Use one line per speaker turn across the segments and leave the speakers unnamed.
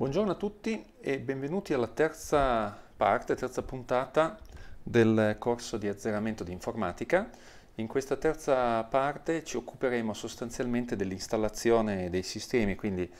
Buongiorno a tutti e benvenuti alla terza parte, terza puntata del corso di azzeramento di informatica. In questa terza parte ci occuperemo sostanzialmente dell'installazione dei sistemi, quindi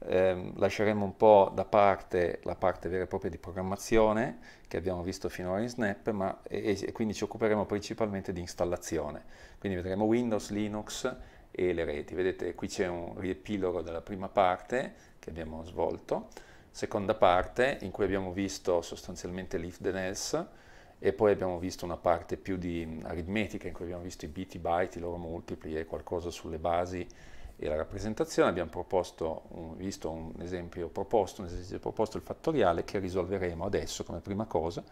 ehm, lasceremo un po' da parte la parte vera e propria di programmazione che abbiamo visto finora in Snap, ma, e, e quindi ci occuperemo principalmente di installazione. Quindi vedremo Windows, Linux e le reti. Vedete qui c'è un riepilogo della prima parte che abbiamo svolto, seconda parte in cui abbiamo visto sostanzialmente l'if e poi abbiamo visto una parte più di aritmetica in cui abbiamo visto i bit, i byte, i loro multipli e qualcosa sulle basi e la rappresentazione, abbiamo proposto un, visto un esempio proposto, un esempio proposto il fattoriale che risolveremo adesso come prima cosa,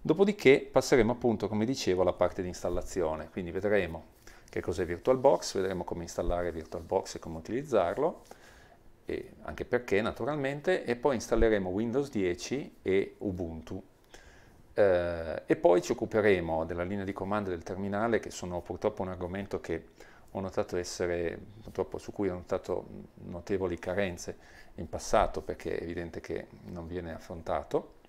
dopodiché passeremo appunto, come dicevo, alla parte di installazione, quindi vedremo che cos'è VirtualBox, vedremo come installare VirtualBox e come utilizzarlo, e anche perché naturalmente, e poi installeremo Windows 10 e Ubuntu. Eh, e poi ci occuperemo della linea di comando del terminale, che sono purtroppo un argomento che ho notato essere, purtroppo su cui ho notato notevoli carenze in passato, perché è evidente che non viene affrontato.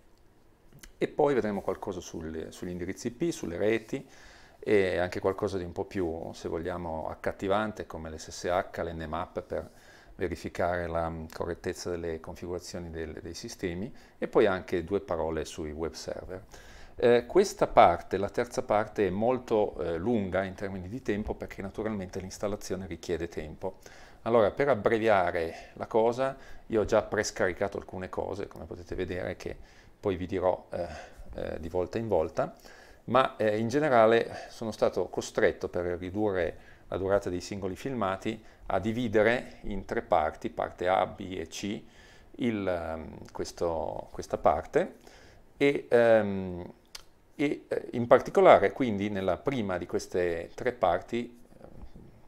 E poi vedremo qualcosa sul, sugli indirizzi IP, sulle reti e anche qualcosa di un po' più, se vogliamo, accattivante come l'SSH, l'NMAP per verificare la correttezza delle configurazioni del, dei sistemi e poi anche due parole sui web server. Eh, questa parte, la terza parte, è molto eh, lunga in termini di tempo perché naturalmente l'installazione richiede tempo. Allora, per abbreviare la cosa, io ho già prescaricato alcune cose, come potete vedere, che poi vi dirò eh, eh di volta in volta, ma eh, in generale sono stato costretto per ridurre la durata dei singoli filmati, a dividere in tre parti, parte A, B e C, il, ehm, questo, questa parte e, um, e, eh, in particolare quindi nella prima di queste tre parti,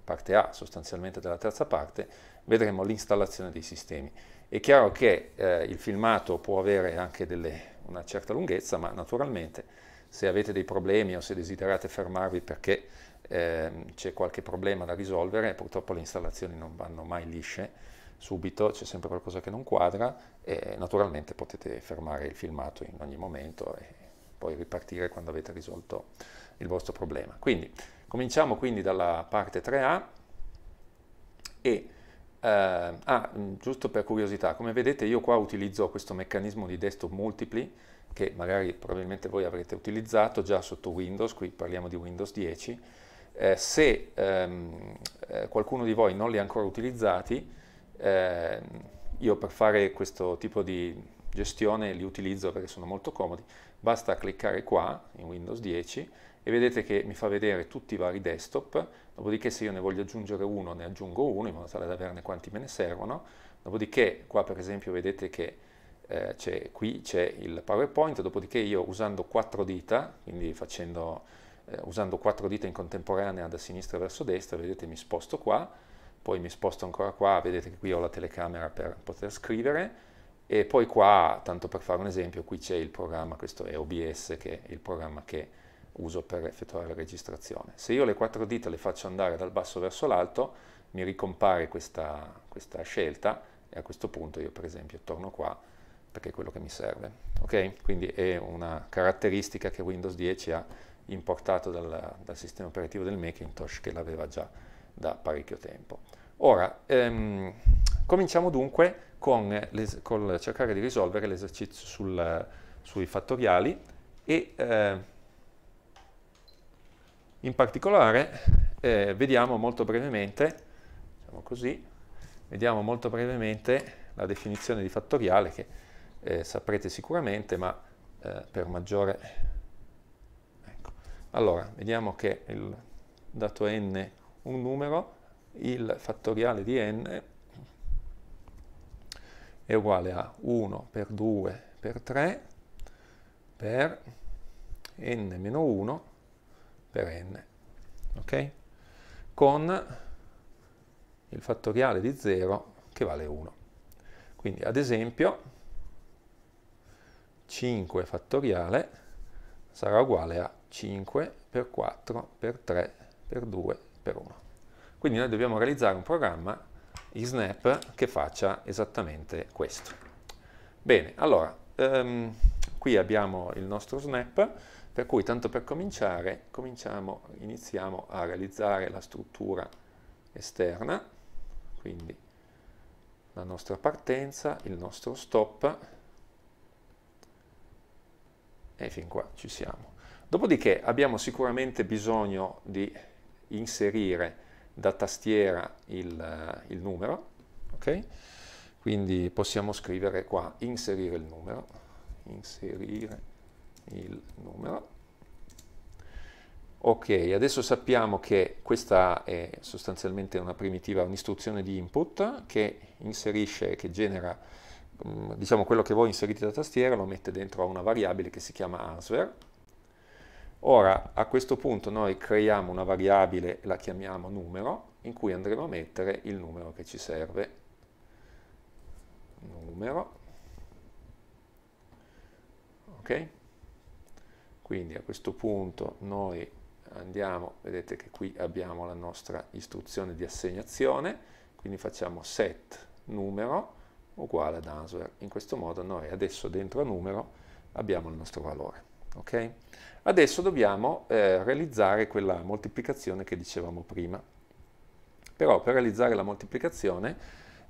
parte A sostanzialmente della terza parte, vedremo l'installazione dei sistemi. È chiaro che eh, il filmato può avere anche delle, una certa lunghezza, ma naturalmente se avete dei problemi o se desiderate fermarvi perché eh, c'è qualche problema da risolvere, purtroppo le installazioni non vanno mai lisce subito, c'è sempre qualcosa che non quadra e naturalmente potete fermare il filmato in ogni momento e poi ripartire quando avete risolto il vostro problema. Quindi cominciamo quindi dalla parte 3A e eh, ah, mm, giusto per curiosità, come vedete io qua utilizzo questo meccanismo di desktop multipli che magari probabilmente voi avrete utilizzato già sotto Windows, qui parliamo di Windows 10 eh, se ehm, eh, qualcuno di voi non li ha ancora utilizzati, eh, io per fare questo tipo di gestione li utilizzo perché sono molto comodi, basta cliccare qua in Windows 10 e vedete che mi fa vedere tutti i vari desktop, dopodiché se io ne voglio aggiungere uno ne aggiungo uno in modo tale da averne quanti me ne servono, dopodiché qua per esempio vedete che eh, qui c'è il PowerPoint, dopodiché io usando quattro dita, quindi facendo eh, usando quattro dita in contemporanea da sinistra verso destra, vedete mi sposto qua, poi mi sposto ancora qua, vedete che qui ho la telecamera per poter scrivere, e poi qua, tanto per fare un esempio, qui c'è il programma, questo è OBS, che è il programma che uso per effettuare la registrazione. Se io le quattro dita le faccio andare dal basso verso l'alto, mi ricompare questa, questa scelta e a questo punto io per esempio torno qua perché è quello che mi serve. Ok? Quindi è una caratteristica che Windows 10 ha importato dal, dal sistema operativo del Macintosh che l'aveva già da parecchio tempo. Ora, ehm, cominciamo dunque con, con, cercare di risolvere l'esercizio sui fattoriali e eh, in particolare eh, vediamo molto brevemente, diciamo così, vediamo molto brevemente la definizione di fattoriale che eh, saprete sicuramente, ma eh, per maggiore allora, vediamo che il dato n è un numero, il fattoriale di n è uguale a 1 per 2 per 3 per n meno 1 per n, ok? Con il fattoriale di 0 che vale 1. Quindi ad esempio 5 fattoriale sarà uguale a 5 per 4 per 3 per 2 per 1. Quindi noi dobbiamo realizzare un programma in snap che faccia esattamente questo. Bene, allora, um, qui abbiamo il nostro snap, per cui tanto per cominciare, cominciamo, iniziamo a realizzare la struttura esterna, quindi la nostra partenza, il nostro stop e fin qua ci siamo. Dopodiché abbiamo sicuramente bisogno di inserire da tastiera il, eh, il numero, ok? Quindi possiamo scrivere qua inserire il numero, inserire il numero. Ok, adesso sappiamo che questa è sostanzialmente una primitiva, un'istruzione di input che inserisce, che genera, mm, diciamo quello che voi inserite da tastiera, lo mette dentro a una variabile che si chiama answer Ora, a questo punto noi creiamo una variabile, la chiamiamo numero, in cui andremo a mettere il numero che ci serve. Numero. Ok? Quindi a questo punto noi andiamo, vedete che qui abbiamo la nostra istruzione di assegnazione, quindi facciamo set numero uguale ad answer. In questo modo noi adesso dentro numero abbiamo il nostro valore. Okay? Adesso dobbiamo eh, realizzare quella moltiplicazione che dicevamo prima. Però per realizzare la moltiplicazione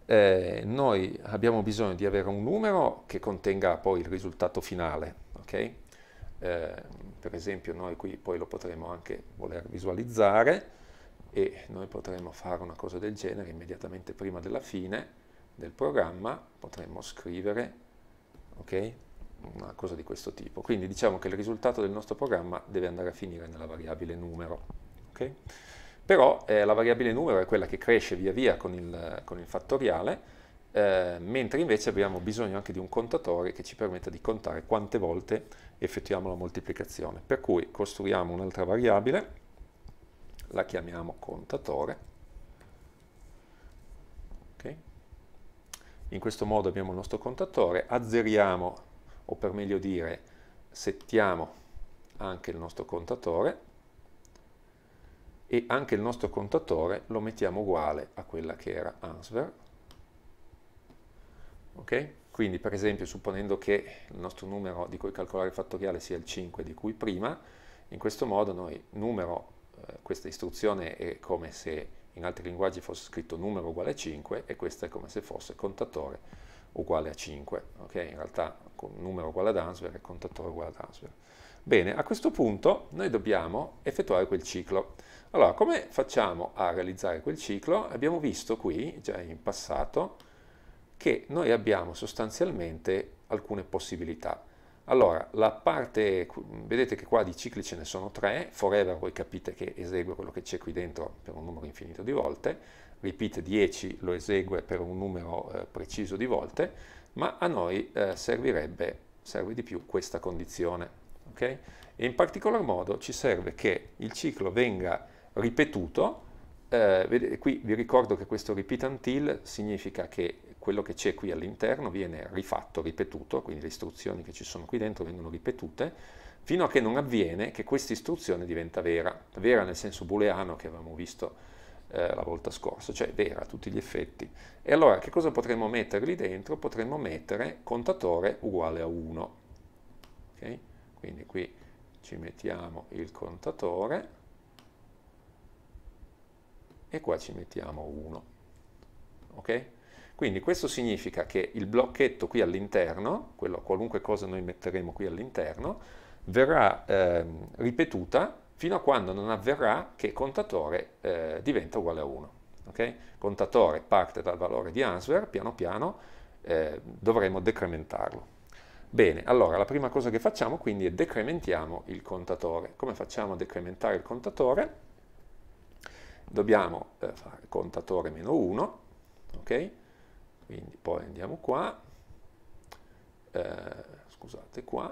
eh, noi abbiamo bisogno di avere un numero che contenga poi il risultato finale. Okay? Eh, per esempio noi qui poi lo potremo anche voler visualizzare e noi potremmo fare una cosa del genere immediatamente prima della fine del programma, potremmo scrivere okay? una cosa di questo tipo. Quindi diciamo che il risultato del nostro programma deve andare a finire nella variabile numero. Okay? Però eh, la variabile numero è quella che cresce via via con il, con il fattoriale, eh, mentre invece abbiamo bisogno anche di un contatore che ci permetta di contare quante volte effettuiamo la moltiplicazione. Per cui costruiamo un'altra variabile, la chiamiamo contatore, in questo modo abbiamo il nostro contatore, azzeriamo o per meglio dire settiamo anche il nostro contatore e anche il nostro contatore lo mettiamo uguale a quella che era answer ok? Quindi per esempio supponendo che il nostro numero di cui calcolare il fattoriale sia il 5 di cui prima, in questo modo noi numero, eh, questa istruzione è come se in altri linguaggi fosse scritto numero uguale 5 e questa è come se fosse contatore uguale a 5, ok? In realtà con numero uguale ad Answer e contatore uguale ad Answer. Bene, a questo punto noi dobbiamo effettuare quel ciclo. Allora, come facciamo a realizzare quel ciclo? Abbiamo visto qui, già in passato, che noi abbiamo sostanzialmente alcune possibilità. Allora, la parte, vedete che qua di cicli ce ne sono tre, forever voi capite che esegue quello che c'è qui dentro per un numero infinito di volte, repeat 10 lo esegue per un numero eh, preciso di volte, ma a noi eh, servirebbe, serve di più questa condizione. Okay? E in particolar modo ci serve che il ciclo venga ripetuto, eh, qui vi ricordo che questo repeat until significa che quello che c'è qui all'interno viene rifatto, ripetuto, quindi le istruzioni che ci sono qui dentro vengono ripetute, fino a che non avviene che questa istruzione diventa vera, vera nel senso booleano che avevamo visto eh, la volta scorsa, cioè vera a tutti gli effetti. E allora che cosa potremmo mettere lì dentro? Potremmo mettere contatore uguale a 1. Okay? Quindi qui ci mettiamo il contatore e qua ci mettiamo 1. Okay? Quindi questo significa che il blocchetto qui all'interno, quello qualunque cosa noi metteremo qui all'interno, verrà eh, ripetuta fino a quando non avverrà che contatore eh, diventa uguale a 1. Okay? Contatore parte dal valore di answer, piano piano eh, dovremo decrementarlo. Bene, allora la prima cosa che facciamo quindi è decrementiamo il contatore. Come facciamo a decrementare il contatore? Dobbiamo eh, fare contatore meno 1, ok? Quindi poi andiamo qua, eh, scusate qua,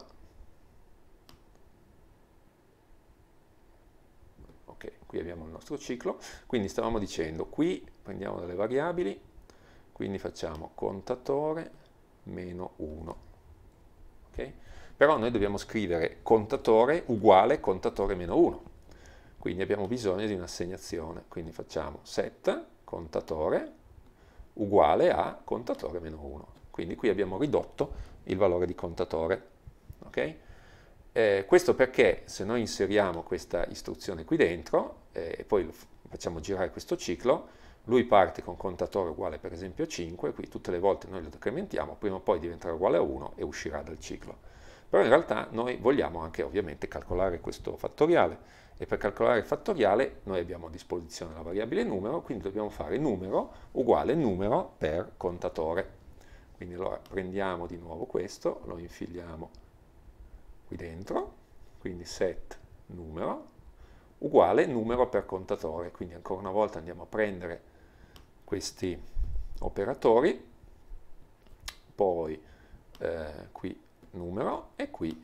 qui abbiamo il nostro ciclo, quindi stavamo dicendo qui prendiamo delle variabili, quindi facciamo contatore meno 1, okay? però noi dobbiamo scrivere contatore uguale contatore meno 1, quindi abbiamo bisogno di un'assegnazione, quindi facciamo set contatore uguale a contatore meno 1, quindi qui abbiamo ridotto il valore di contatore, okay? Eh, questo perché se noi inseriamo questa istruzione qui dentro, eh, e poi facciamo girare questo ciclo, lui parte con contatore uguale per esempio a 5, qui tutte le volte noi lo decrementiamo, prima o poi diventerà uguale a 1 e uscirà dal ciclo. Però in realtà noi vogliamo anche ovviamente calcolare questo fattoriale e per calcolare il fattoriale noi abbiamo a disposizione la variabile numero, quindi dobbiamo fare numero uguale numero per contatore. Quindi allora prendiamo di nuovo questo, lo infiliamo qui dentro, quindi set numero uguale numero per contatore. Quindi ancora una volta andiamo a prendere questi operatori, poi eh, qui numero e qui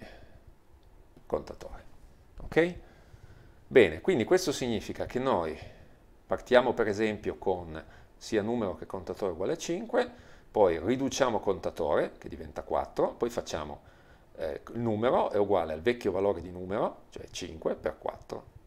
contatore. Ok? Bene, quindi questo significa che noi partiamo per esempio con sia numero che contatore uguale a 5, poi riduciamo contatore che diventa 4, poi facciamo eh, numero è uguale al vecchio valore di numero, cioè 5 per 4,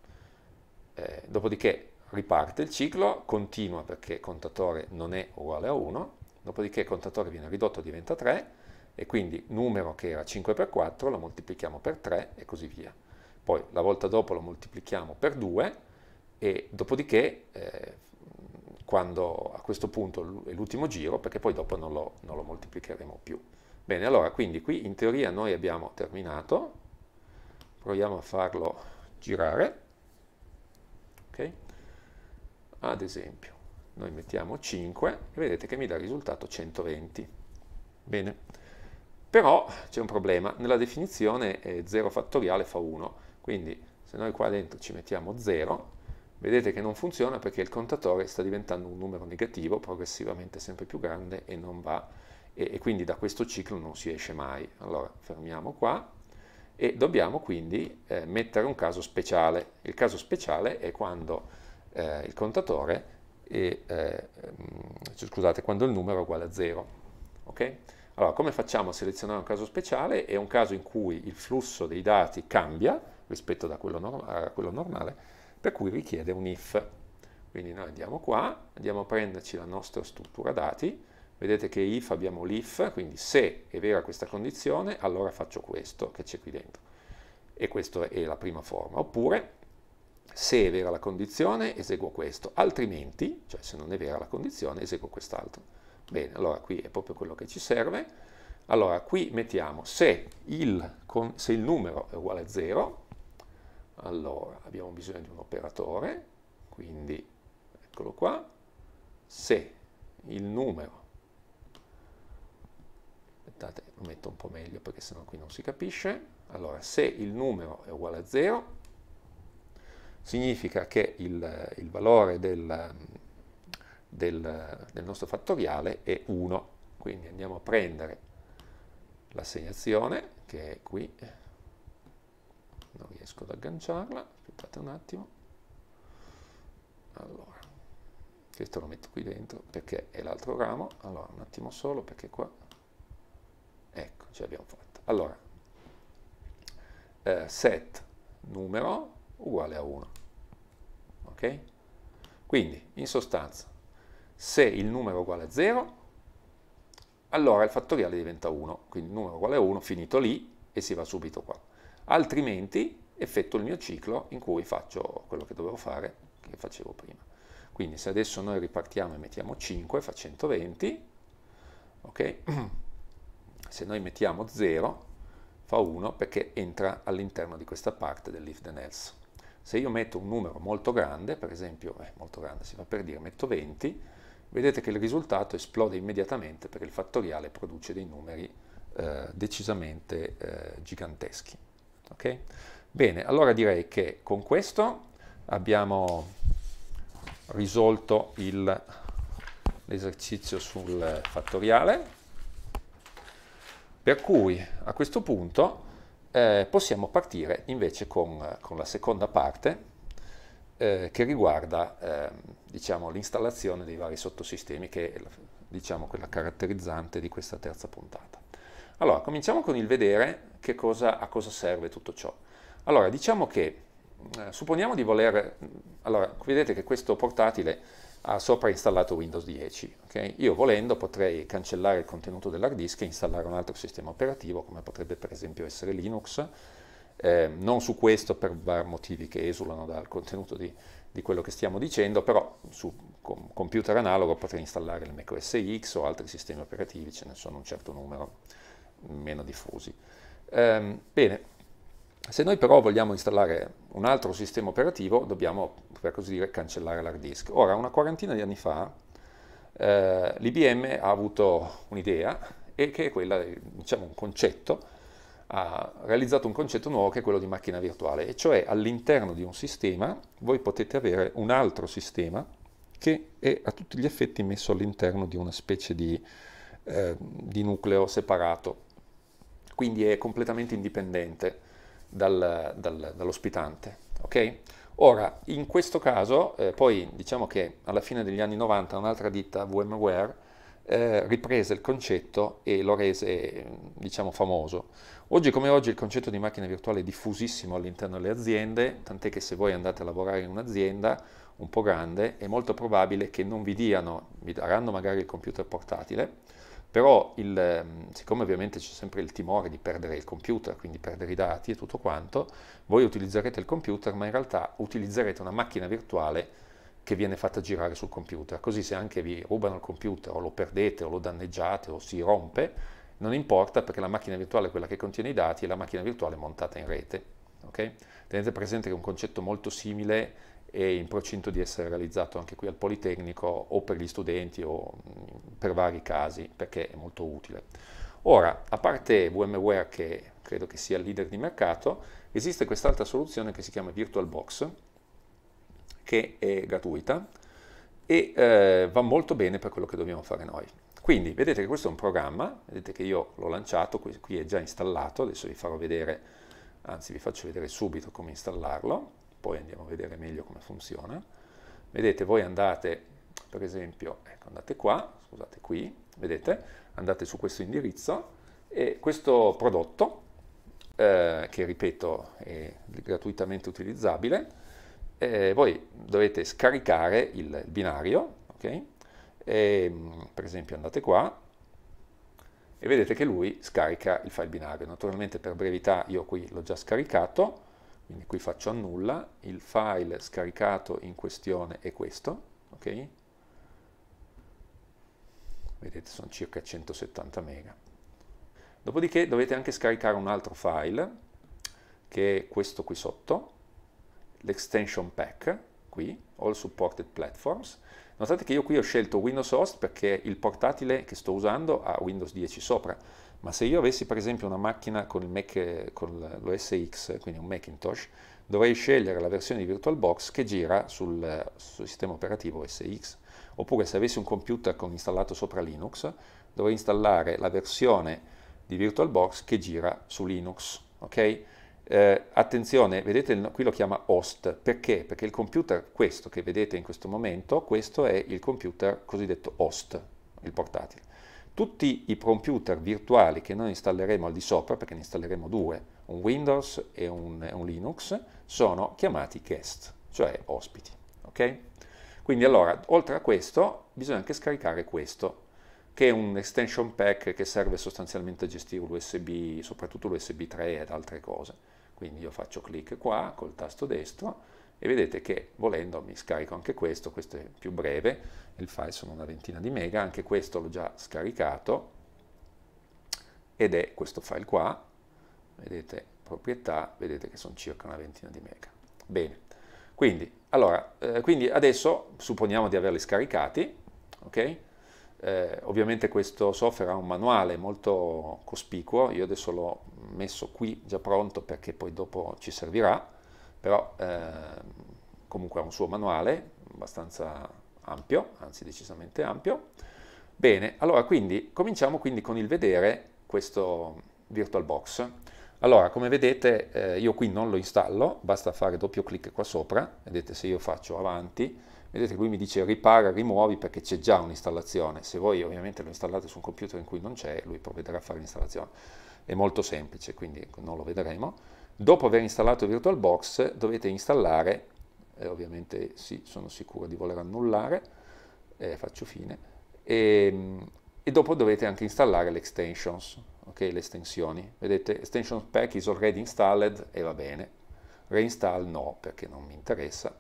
eh, dopodiché riparte il ciclo, continua perché il contatore non è uguale a 1, dopodiché il contatore viene ridotto e diventa 3 e quindi numero che era 5 per 4 lo moltiplichiamo per 3 e così via. Poi la volta dopo lo moltiplichiamo per 2 e dopodiché eh, quando a questo punto è l'ultimo giro perché poi dopo non lo, non lo moltiplicheremo più. Bene, allora quindi qui in teoria noi abbiamo terminato, proviamo a farlo girare Okay? Ad esempio, noi mettiamo 5 e vedete che mi dà il risultato 120. Bene, però c'è un problema, nella definizione 0 eh, fattoriale fa 1, quindi se noi qua dentro ci mettiamo 0, vedete che non funziona perché il contatore sta diventando un numero negativo, progressivamente sempre più grande e non va, e, e quindi da questo ciclo non si esce mai. Allora, fermiamo qua, e dobbiamo quindi eh, mettere un caso speciale. Il caso speciale è quando eh, il contatore e, eh, mm, scusate, quando il numero è uguale a 0. Okay? Allora, come facciamo a selezionare un caso speciale? È un caso in cui il flusso dei dati cambia rispetto a quello, a quello normale, per cui richiede un if. Quindi noi andiamo qua, andiamo a prenderci la nostra struttura dati, vedete che if abbiamo l'if, quindi se è vera questa condizione, allora faccio questo che c'è qui dentro. E questa è la prima forma. Oppure, se è vera la condizione, eseguo questo, altrimenti, cioè se non è vera la condizione, eseguo quest'altro. Bene, allora qui è proprio quello che ci serve. Allora, qui mettiamo se il, se il numero è uguale a 0, allora abbiamo bisogno di un operatore, quindi eccolo qua, se il numero aspettate lo metto un po' meglio perché sennò qui non si capisce allora se il numero è uguale a 0 significa che il, il valore del, del, del nostro fattoriale è 1 quindi andiamo a prendere l'assegnazione che è qui non riesco ad agganciarla aspettate un attimo allora questo lo metto qui dentro perché è l'altro ramo allora un attimo solo perché qua Ecco, ce l'abbiamo fatta. Allora, eh, set numero uguale a 1. Ok? Quindi, in sostanza, se il numero è uguale a 0, allora il fattoriale diventa 1, quindi il numero è uguale a 1, finito lì e si va subito qua. Altrimenti effetto il mio ciclo in cui faccio quello che dovevo fare, che facevo prima. Quindi se adesso noi ripartiamo e mettiamo 5, fa 120, ok? se noi mettiamo 0 fa 1 perché entra all'interno di questa parte del if then else. Se io metto un numero molto grande, per esempio, eh, molto grande si fa per dire, metto 20, vedete che il risultato esplode immediatamente perché il fattoriale produce dei numeri eh, decisamente eh, giganteschi. Okay? Bene, allora direi che con questo abbiamo risolto l'esercizio sul fattoriale. Per cui a questo punto eh, possiamo partire invece con, con la seconda parte eh, che riguarda eh, diciamo, l'installazione dei vari sottosistemi che è diciamo, quella caratterizzante di questa terza puntata. Allora, cominciamo con il vedere cosa, a cosa serve tutto ciò. Allora, diciamo che, eh, supponiamo di voler, allora, vedete che questo portatile ha soprainstallato Windows 10. Okay? Io volendo potrei cancellare il contenuto dell'hard disk e installare un altro sistema operativo, come potrebbe per esempio essere Linux, eh, non su questo per vari motivi che esulano dal contenuto di, di quello che stiamo dicendo, però su com computer analogo potrei installare il Mac OS X o altri sistemi operativi, ce ne sono un certo numero meno diffusi. Eh, bene, se noi però vogliamo installare un altro sistema operativo dobbiamo per così dire, cancellare l'hard disk. Ora, una quarantina di anni fa, eh, l'IBM ha avuto un'idea, e che è quella, diciamo, un concetto, ha realizzato un concetto nuovo che è quello di macchina virtuale, e cioè all'interno di un sistema voi potete avere un altro sistema che è a tutti gli effetti messo all'interno di una specie di, eh, di nucleo separato, quindi è completamente indipendente dal, dal, dall'ospitante. Okay? Ora, in questo caso, eh, poi diciamo che alla fine degli anni 90 un'altra ditta, VMware, eh, riprese il concetto e lo rese, diciamo, famoso. Oggi come oggi il concetto di macchina virtuale è diffusissimo all'interno delle aziende, tant'è che se voi andate a lavorare in un'azienda un po' grande, è molto probabile che non vi diano, vi daranno magari il computer portatile, però il, ehm, siccome ovviamente c'è sempre il timore di perdere il computer, quindi perdere i dati e tutto quanto, voi utilizzerete il computer, ma in realtà utilizzerete una macchina virtuale che viene fatta girare sul computer. Così se anche vi rubano il computer o lo perdete o lo danneggiate o si rompe, non importa perché la macchina virtuale è quella che contiene i dati e la macchina virtuale è montata in rete. Okay? Tenete presente che è un concetto molto simile e in procinto di essere realizzato anche qui al Politecnico o per gli studenti o mm, per vari casi perché è molto utile. Ora, a parte VMware che credo che sia il leader di mercato, esiste quest'altra soluzione che si chiama VirtualBox che è gratuita e eh, va molto bene per quello che dobbiamo fare noi. Quindi vedete che questo è un programma, vedete che io l'ho lanciato, qui, qui è già installato, adesso vi farò vedere, anzi vi faccio vedere subito come installarlo poi andiamo a vedere meglio come funziona. Vedete, voi andate, per esempio, ecco, andate qua, scusate qui, vedete, andate su questo indirizzo e questo prodotto, eh, che ripeto è gratuitamente utilizzabile, eh, voi dovete scaricare il, binario, ok? E, per esempio andate qua e vedete che lui scarica il file binario. Naturalmente per brevità io qui l'ho già scaricato, quindi qui faccio annulla, il file scaricato in questione è questo, ok? Vedete sono circa 170 MB. Dopodiché dovete anche scaricare un altro file, che è questo qui sotto, l'extension pack, qui, All Supported Platforms. Notate che io qui ho scelto Windows Host perché il portatile che sto usando ha Windows 10 sopra, ma se io avessi per esempio una macchina con, Mac, con l'OSX, quindi un Macintosh, dovrei scegliere la versione di VirtualBox che gira sul, sul sistema operativo OSX. Oppure se avessi un computer con installato sopra Linux, dovrei installare la versione di VirtualBox che gira su Linux. Okay? Eh, attenzione, vedete qui lo chiama host, perché? Perché il computer, questo che vedete in questo momento, questo è il computer cosiddetto host, il portatile. Tutti i computer virtuali che noi installeremo al di sopra, perché ne installeremo due, un Windows e un, un Linux, sono chiamati guest, cioè ospiti. Ok? Quindi allora, oltre a questo, bisogna anche scaricare questo, che è un extension pack che serve sostanzialmente a gestire l'USB, soprattutto l'USB 3 ed altre cose. Quindi io faccio clic qua col tasto destro e vedete che volendo mi scarico anche questo, questo è più breve, il file sono una ventina di mega, anche questo l'ho già scaricato ed è questo file qua, vedete proprietà, vedete che sono circa una ventina di mega. Bene, quindi, allora, eh, quindi adesso supponiamo di averli scaricati, ok? Eh, ovviamente questo software ha un manuale molto cospicuo, io adesso l'ho messo qui già pronto perché poi dopo ci servirà però eh, comunque ha un suo manuale abbastanza ampio, anzi decisamente ampio. Bene, allora quindi cominciamo quindi con il vedere questo VirtualBox. Allora, come vedete eh, io qui non lo installo, basta fare doppio clic qua sopra, vedete se io faccio avanti, vedete qui mi dice ripara, rimuovi perché c'è già un'installazione, se voi ovviamente lo installate su un computer in cui non c'è, lui provvederà a fare l'installazione. È molto semplice, quindi non lo vedremo Dopo aver installato VirtualBox dovete installare, eh, ovviamente sì, sono sicuro di voler annullare, eh, faccio fine, e, ehm, e, dopo dovete anche installare le extensions, okay, le estensioni. Vedete, extension pack is already installed e va bene. Reinstall no, perché non mi interessa.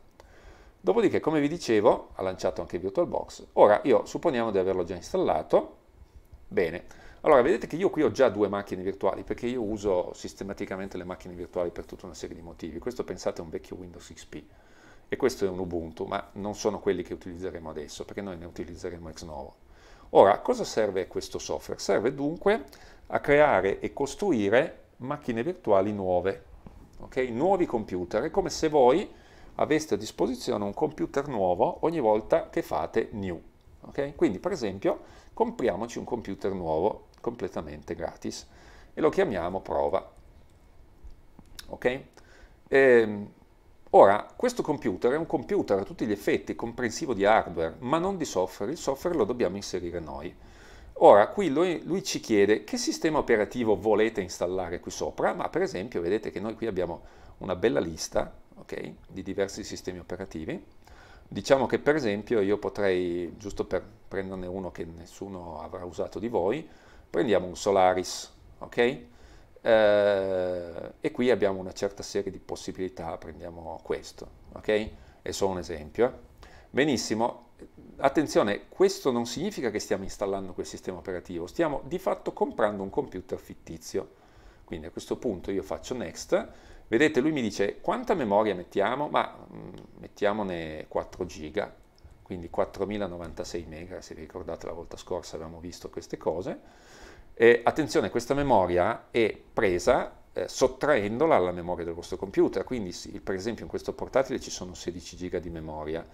Dopodiché, come vi dicevo, ha lanciato anche VirtualBox. Ora, io supponiamo di averlo già installato. Bene. Allora, vedete che io qui ho già due macchine virtuali, perché io uso sistematicamente le macchine virtuali per tutta una serie di motivi. Questo pensate è un vecchio Windows XP e questo è un Ubuntu, ma non sono quelli che utilizzeremo adesso, perché noi ne utilizzeremo ex novo. Ora, a cosa serve questo software? Serve dunque a creare e costruire macchine virtuali nuove, okay? nuovi computer. È come se voi aveste a disposizione un computer nuovo ogni volta che fate new. Okay? Quindi, per esempio, compriamoci un computer nuovo completamente gratis e lo chiamiamo prova. Ok? E, ehm, ora, questo computer è un computer a tutti gli effetti, comprensivo di hardware, ma non di software, il software lo dobbiamo inserire noi. Ora, qui lui, lui, ci chiede che sistema operativo volete installare qui sopra, ma per esempio vedete che noi qui abbiamo una bella lista okay, di diversi sistemi operativi. Diciamo che per esempio io potrei, giusto per prenderne uno che nessuno avrà usato di voi, Prendiamo un Solaris, ok? Eh, e qui abbiamo una certa serie di possibilità, prendiamo questo, ok? È solo un esempio. Eh. Benissimo, attenzione, questo non significa che stiamo installando quel sistema operativo, stiamo di fatto comprando un computer fittizio. Quindi a questo punto io faccio next, vedete lui mi dice quanta memoria mettiamo, ma mh, mm, mettiamone 4 giga, quindi 4096 mega, se vi ricordate la volta scorsa avevamo visto queste cose, e, attenzione, questa memoria è presa eh, sottraendola alla memoria del vostro computer, quindi sì, per esempio in questo portatile ci sono 16 giga di memoria,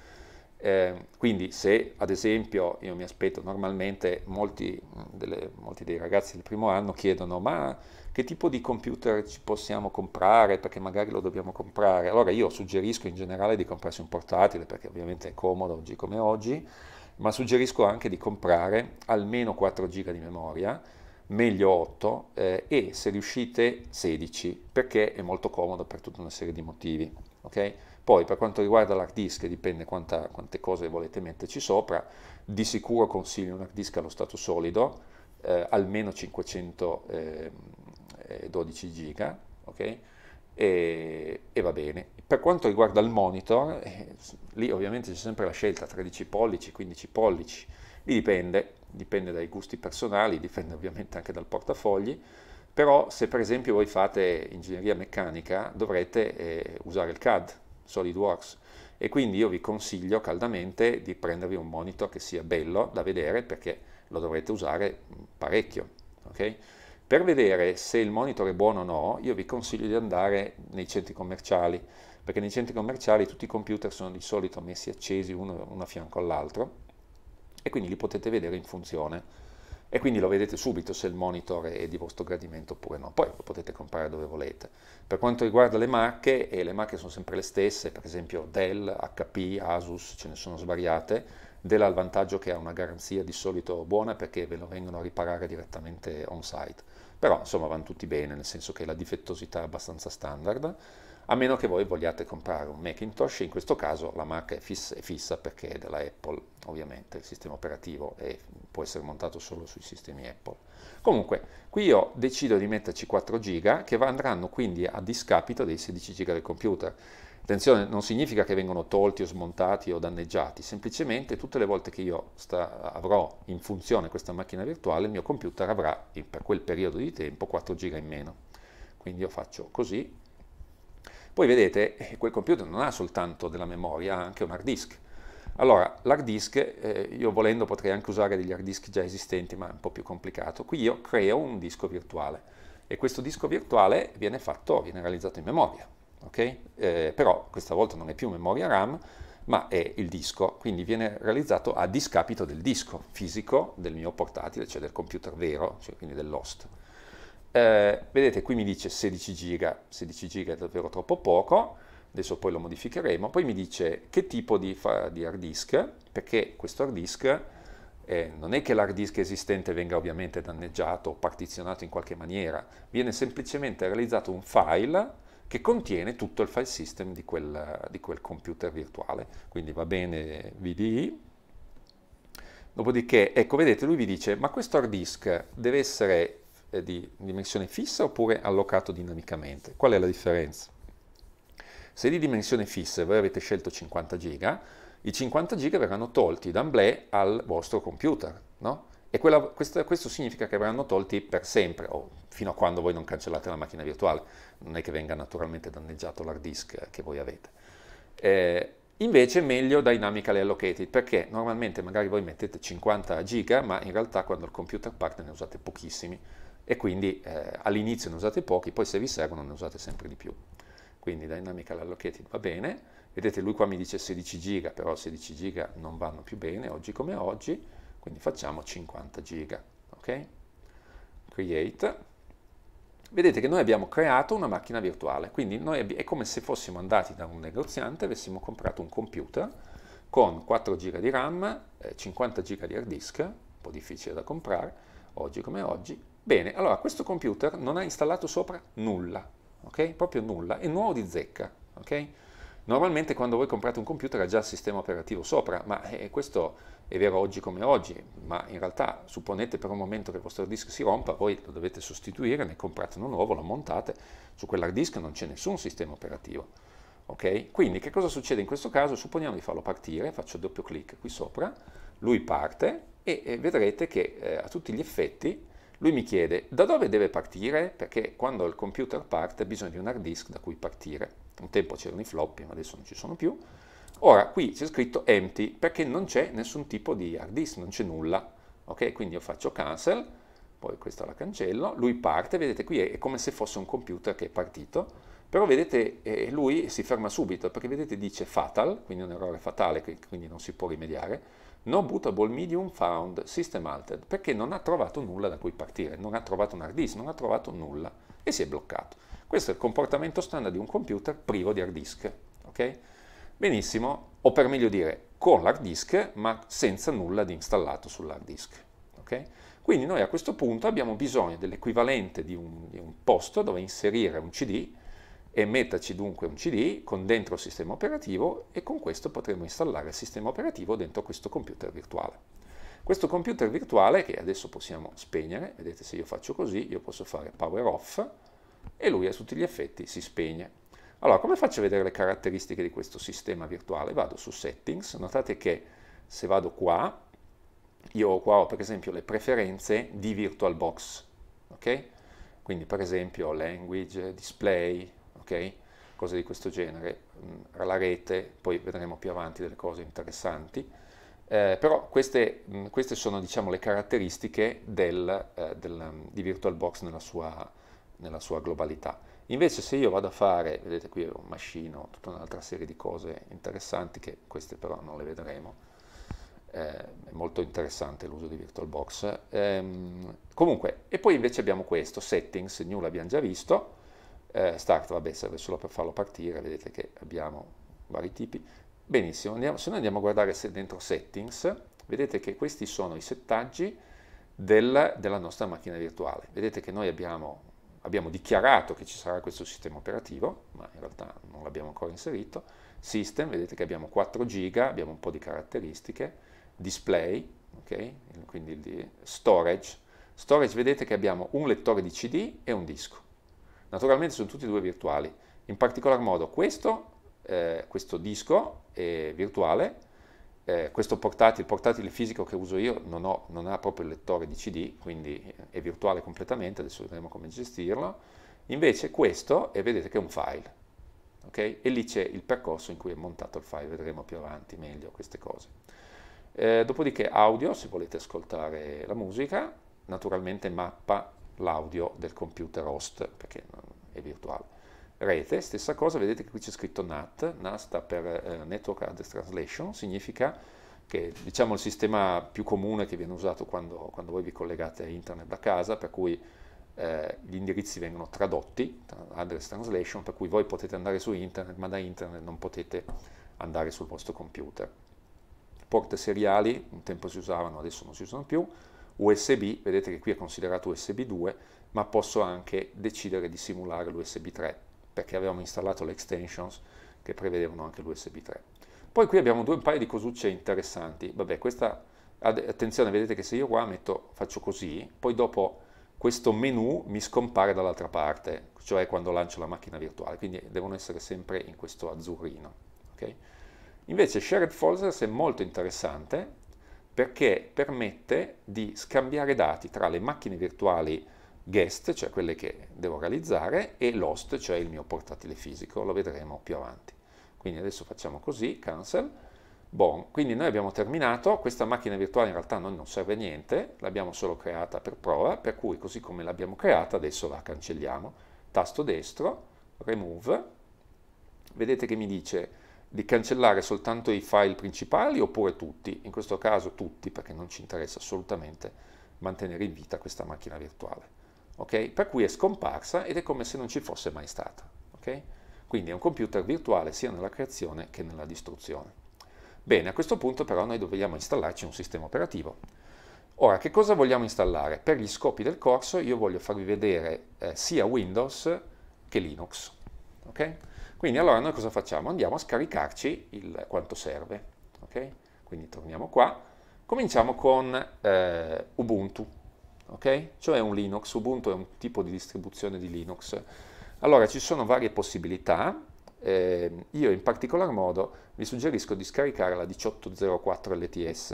eh, quindi se ad esempio io mi aspetto normalmente molti, mm, delle, molti, dei ragazzi del primo anno chiedono ma che tipo di computer ci possiamo comprare perché magari lo dobbiamo comprare allora io suggerisco in generale di comprarsi un portatile perché ovviamente è comodo oggi come oggi ma suggerisco anche di comprare almeno 4 giga di memoria meglio 8 eh, e se riuscite 16 perché è molto comodo per tutta una serie di motivi. Okay? Poi per quanto riguarda l'hard disk, dipende quanta, quante cose volete metterci sopra, di sicuro consiglio un hard disk allo stato solido, eh, almeno 512 ehm, eh, giga, okay? e, e, va bene. Per quanto riguarda il monitor, eh, lì ovviamente c'è sempre la scelta 13 pollici, 15 pollici, lì dipende, dipende dai gusti personali, dipende ovviamente anche dal portafogli, però se per esempio voi fate ingegneria meccanica dovrete eh, usare il CAD, SolidWorks, e quindi io vi consiglio caldamente di prendervi un monitor che sia bello da vedere perché lo dovrete usare parecchio. Okay? Per vedere se il monitor è buono o no, io vi consiglio di andare nei centri commerciali, perché nei centri commerciali tutti i computer sono di solito messi accesi uno, uno a fianco all'altro e quindi li potete vedere in funzione e quindi lo vedete subito se il monitor è di vostro gradimento oppure no, poi lo potete comprare dove volete. Per quanto riguarda le marche, eh, le marche sono sempre le stesse, per esempio Dell, HP, Asus, ce ne sono svariate, Dell ha il vantaggio che ha una garanzia di solito buona perché ve lo vengono a riparare direttamente on site, però insomma vanno tutti bene, nel senso che la difettosità è abbastanza standard a meno che voi vogliate comprare un Macintosh, in questo caso la marca è fissa, è fissa perché è della Apple, ovviamente il sistema operativo è, può essere montato solo sui sistemi Apple. Comunque, qui io decido di metterci 4 GB che andranno quindi a discapito dei 16 GB del computer. Attenzione, non significa che vengono tolti o smontati o danneggiati, semplicemente tutte le volte che io sta, avrò in funzione questa macchina virtuale, il mio computer avrà per quel periodo di tempo 4 GB in meno. Quindi io faccio così, poi vedete, eh, quel computer non ha soltanto della memoria, ha anche un hard disk. Allora, l'hard disk, eh, io volendo potrei anche usare degli hard disk già esistenti, ma è un po' più complicato. Qui io creo un disco virtuale e questo disco virtuale viene fatto, viene realizzato in memoria, ok? Eh, però questa volta non è più memoria RAM, ma è il disco, quindi viene realizzato a discapito del disco fisico del mio portatile, cioè del computer vero, cioè quindi dell'host eh, vedete qui mi dice 16 giga, 16 giga è davvero troppo poco, adesso poi lo modificheremo, poi mi dice che tipo di, di hard disk, perché questo hard disk eh, non è che l'hard disk esistente venga ovviamente danneggiato o partizionato in qualche maniera, viene semplicemente realizzato un file che contiene tutto il file system di quel, di quel computer virtuale, quindi va bene VDI, Dopodiché, ecco, vedete, lui vi dice, ma questo hard disk deve essere eh, di dimensione fissa oppure allocato dinamicamente. Qual è la differenza? Se di dimensione fissa voi avete scelto 50 giga, i 50 giga verranno tolti d'amblè al vostro computer, no? E quella, questa, questo significa che verranno tolti per sempre, o fino a quando voi non cancellate la macchina virtuale, non è che venga naturalmente danneggiato l'hard disk che voi avete. Eh, invece meglio dynamically allocated, perché normalmente magari voi mettete 50 giga, ma in realtà quando il computer parte ne usate pochissimi, e quindi eh, all'inizio ne usate pochi, poi se vi servono ne usate sempre di più. Quindi Dynamical Allocated va bene, vedete lui qua mi dice 16 giga, però 16 giga non vanno più bene oggi come oggi, quindi facciamo 50 giga, ok? Create. Vedete che noi abbiamo creato una macchina virtuale, quindi noi è come se fossimo andati da un negoziante e avessimo comprato un computer con 4 giga di RAM, 50 eh, giga di hard disk, un po' difficile da comprare, oggi come oggi, Bene, allora questo computer non ha installato sopra nulla, ok? Proprio nulla, è nuovo di zecca, ok? Normalmente quando voi comprate un computer ha già il sistema operativo sopra, ma eh, questo è vero oggi come oggi, ma in realtà supponete per un momento che il vostro disk si rompa, voi lo dovete sostituire, ne comprate uno nuovo, lo montate, su quell'hard disk non c'è nessun sistema operativo. Okay? Quindi che cosa succede in questo caso? Supponiamo di farlo partire, faccio doppio clic qui sopra, lui parte e, e eh, vedrete che eh, a tutti gli effetti lui mi chiede da dove deve partire, perché quando il computer parte ha bisogno di un hard disk da cui partire. Un tempo c'erano i floppy, ma adesso non ci sono più. Ora qui c'è scritto empty perché non c'è nessun tipo di hard disk, non c'è nulla. Ok, quindi io faccio cancel, poi questa la cancello, lui parte, vedete qui è, come se fosse un computer che è partito, però vedete eh, lui si ferma subito perché vedete dice fatal, quindi un errore fatale quindi non si può rimediare, No bootable medium found system altered perché non ha trovato nulla da cui partire, non ha trovato un hard disk, non ha trovato nulla e si è bloccato. Questo è il comportamento standard di un computer privo di hard disk. Okay? Benissimo, o per meglio dire con l'hard disk ma senza nulla di installato sull'hard disk. Okay? Quindi noi a questo punto abbiamo bisogno dell'equivalente di di un posto dove inserire un CD e mettaci dunque un CD con dentro il sistema operativo e con questo potremo installare il sistema operativo dentro questo computer virtuale. Questo computer virtuale che adesso possiamo spegnere, vedete se io faccio così, io posso fare power off e lui a tutti gli effetti si spegne. Allora, come faccio a vedere le caratteristiche di questo sistema virtuale? Vado su settings, notate che se vado qua, io qua ho per esempio le preferenze di VirtualBox, ok? Quindi per esempio language, display, ok? Cose di questo genere, mm, la rete, poi vedremo più avanti delle cose interessanti. Eh, però queste, mh, mm, queste, sono diciamo, le caratteristiche del, eh, del, mm, di VirtualBox nella sua, nella sua, globalità. Invece se io vado a fare, vedete qui ho un mascino, tutta un'altra serie di cose interessanti che queste però non le vedremo, eh, è molto interessante l'uso di VirtualBox. Ehm, comunque, e poi invece abbiamo questo, settings, new l'abbiamo già visto, eh, start, vabbè, serve solo per farlo partire, vedete che abbiamo vari tipi. Benissimo, andiamo, se noi andiamo a guardare se dentro settings, vedete che questi sono i settaggi del, della nostra macchina virtuale. Vedete che noi abbiamo, abbiamo dichiarato che ci sarà questo sistema operativo, ma in realtà non l'abbiamo ancora inserito. System, vedete che abbiamo 4 giga, abbiamo un po' di caratteristiche. Display, ok? Quindi storage. Storage, vedete che abbiamo un lettore di CD e un disco Naturalmente sono tutti e due virtuali, in particolar modo questo, eh, questo disco è virtuale, eh, questo portatile, il portatile fisico che uso io non, ho, non, ha proprio il lettore di CD, quindi è virtuale completamente, adesso vedremo come gestirlo. Invece questo, e vedete che è un file, okay? E lì c'è il percorso in cui è montato il file, vedremo più avanti meglio queste cose. Eh, dopodiché audio, se volete ascoltare la musica, naturalmente mappa l'audio del computer host, perché è virtuale. Rete, stessa cosa, vedete che qui c'è scritto NAT, NAT sta per eh, Network Address Translation, significa che diciamo il sistema più comune che viene usato quando, quando voi vi collegate a internet da casa, per cui eh, gli indirizzi vengono tradotti, address translation, per cui voi potete andare su internet, ma da internet non potete andare sul vostro computer. Porte seriali, un tempo si usavano, adesso non si usano più, USB, vedete che qui è considerato USB 2, ma posso anche decidere di simulare l'USB 3, perché avevamo installato le extensions che prevedevano anche l'USB 3. Poi qui abbiamo due paio di cosucce interessanti, vabbè questa, attenzione vedete che se io qua metto, faccio così, poi dopo questo menu mi scompare dall'altra parte, cioè quando lancio la macchina virtuale, quindi devono essere sempre in questo azzurrino. Okay? Invece Shared Folders è molto interessante perché permette di scambiare dati tra le macchine virtuali guest, cioè quelle che devo realizzare, e l'host, cioè il mio portatile fisico, lo vedremo più avanti. Quindi adesso facciamo così, cancel, Bon, quindi noi abbiamo terminato, questa macchina virtuale in realtà a noi non serve a niente, l'abbiamo solo creata per prova, per cui così come l'abbiamo creata adesso la cancelliamo. Tasto destro, remove, vedete che mi dice di cancellare soltanto i file principali oppure tutti, in questo caso tutti perché non ci interessa assolutamente mantenere in vita questa macchina virtuale. Okay? Per cui è scomparsa ed è come se non ci fosse mai stata. Okay? Quindi è un computer virtuale sia nella creazione che nella distruzione. Bene, a questo punto però noi dobbiamo installarci un sistema operativo. Ora, che cosa vogliamo installare? Per gli scopi del corso io voglio farvi vedere eh, sia Windows che Linux. Okay? Quindi allora noi cosa facciamo? Andiamo a scaricarci il, quanto serve. Okay? Quindi torniamo qua. Cominciamo con eh, Ubuntu, okay? cioè un Linux. Ubuntu è un tipo di distribuzione di Linux. Allora ci sono varie possibilità. Eh, io in particolar modo vi suggerisco di scaricare la 1804 LTS.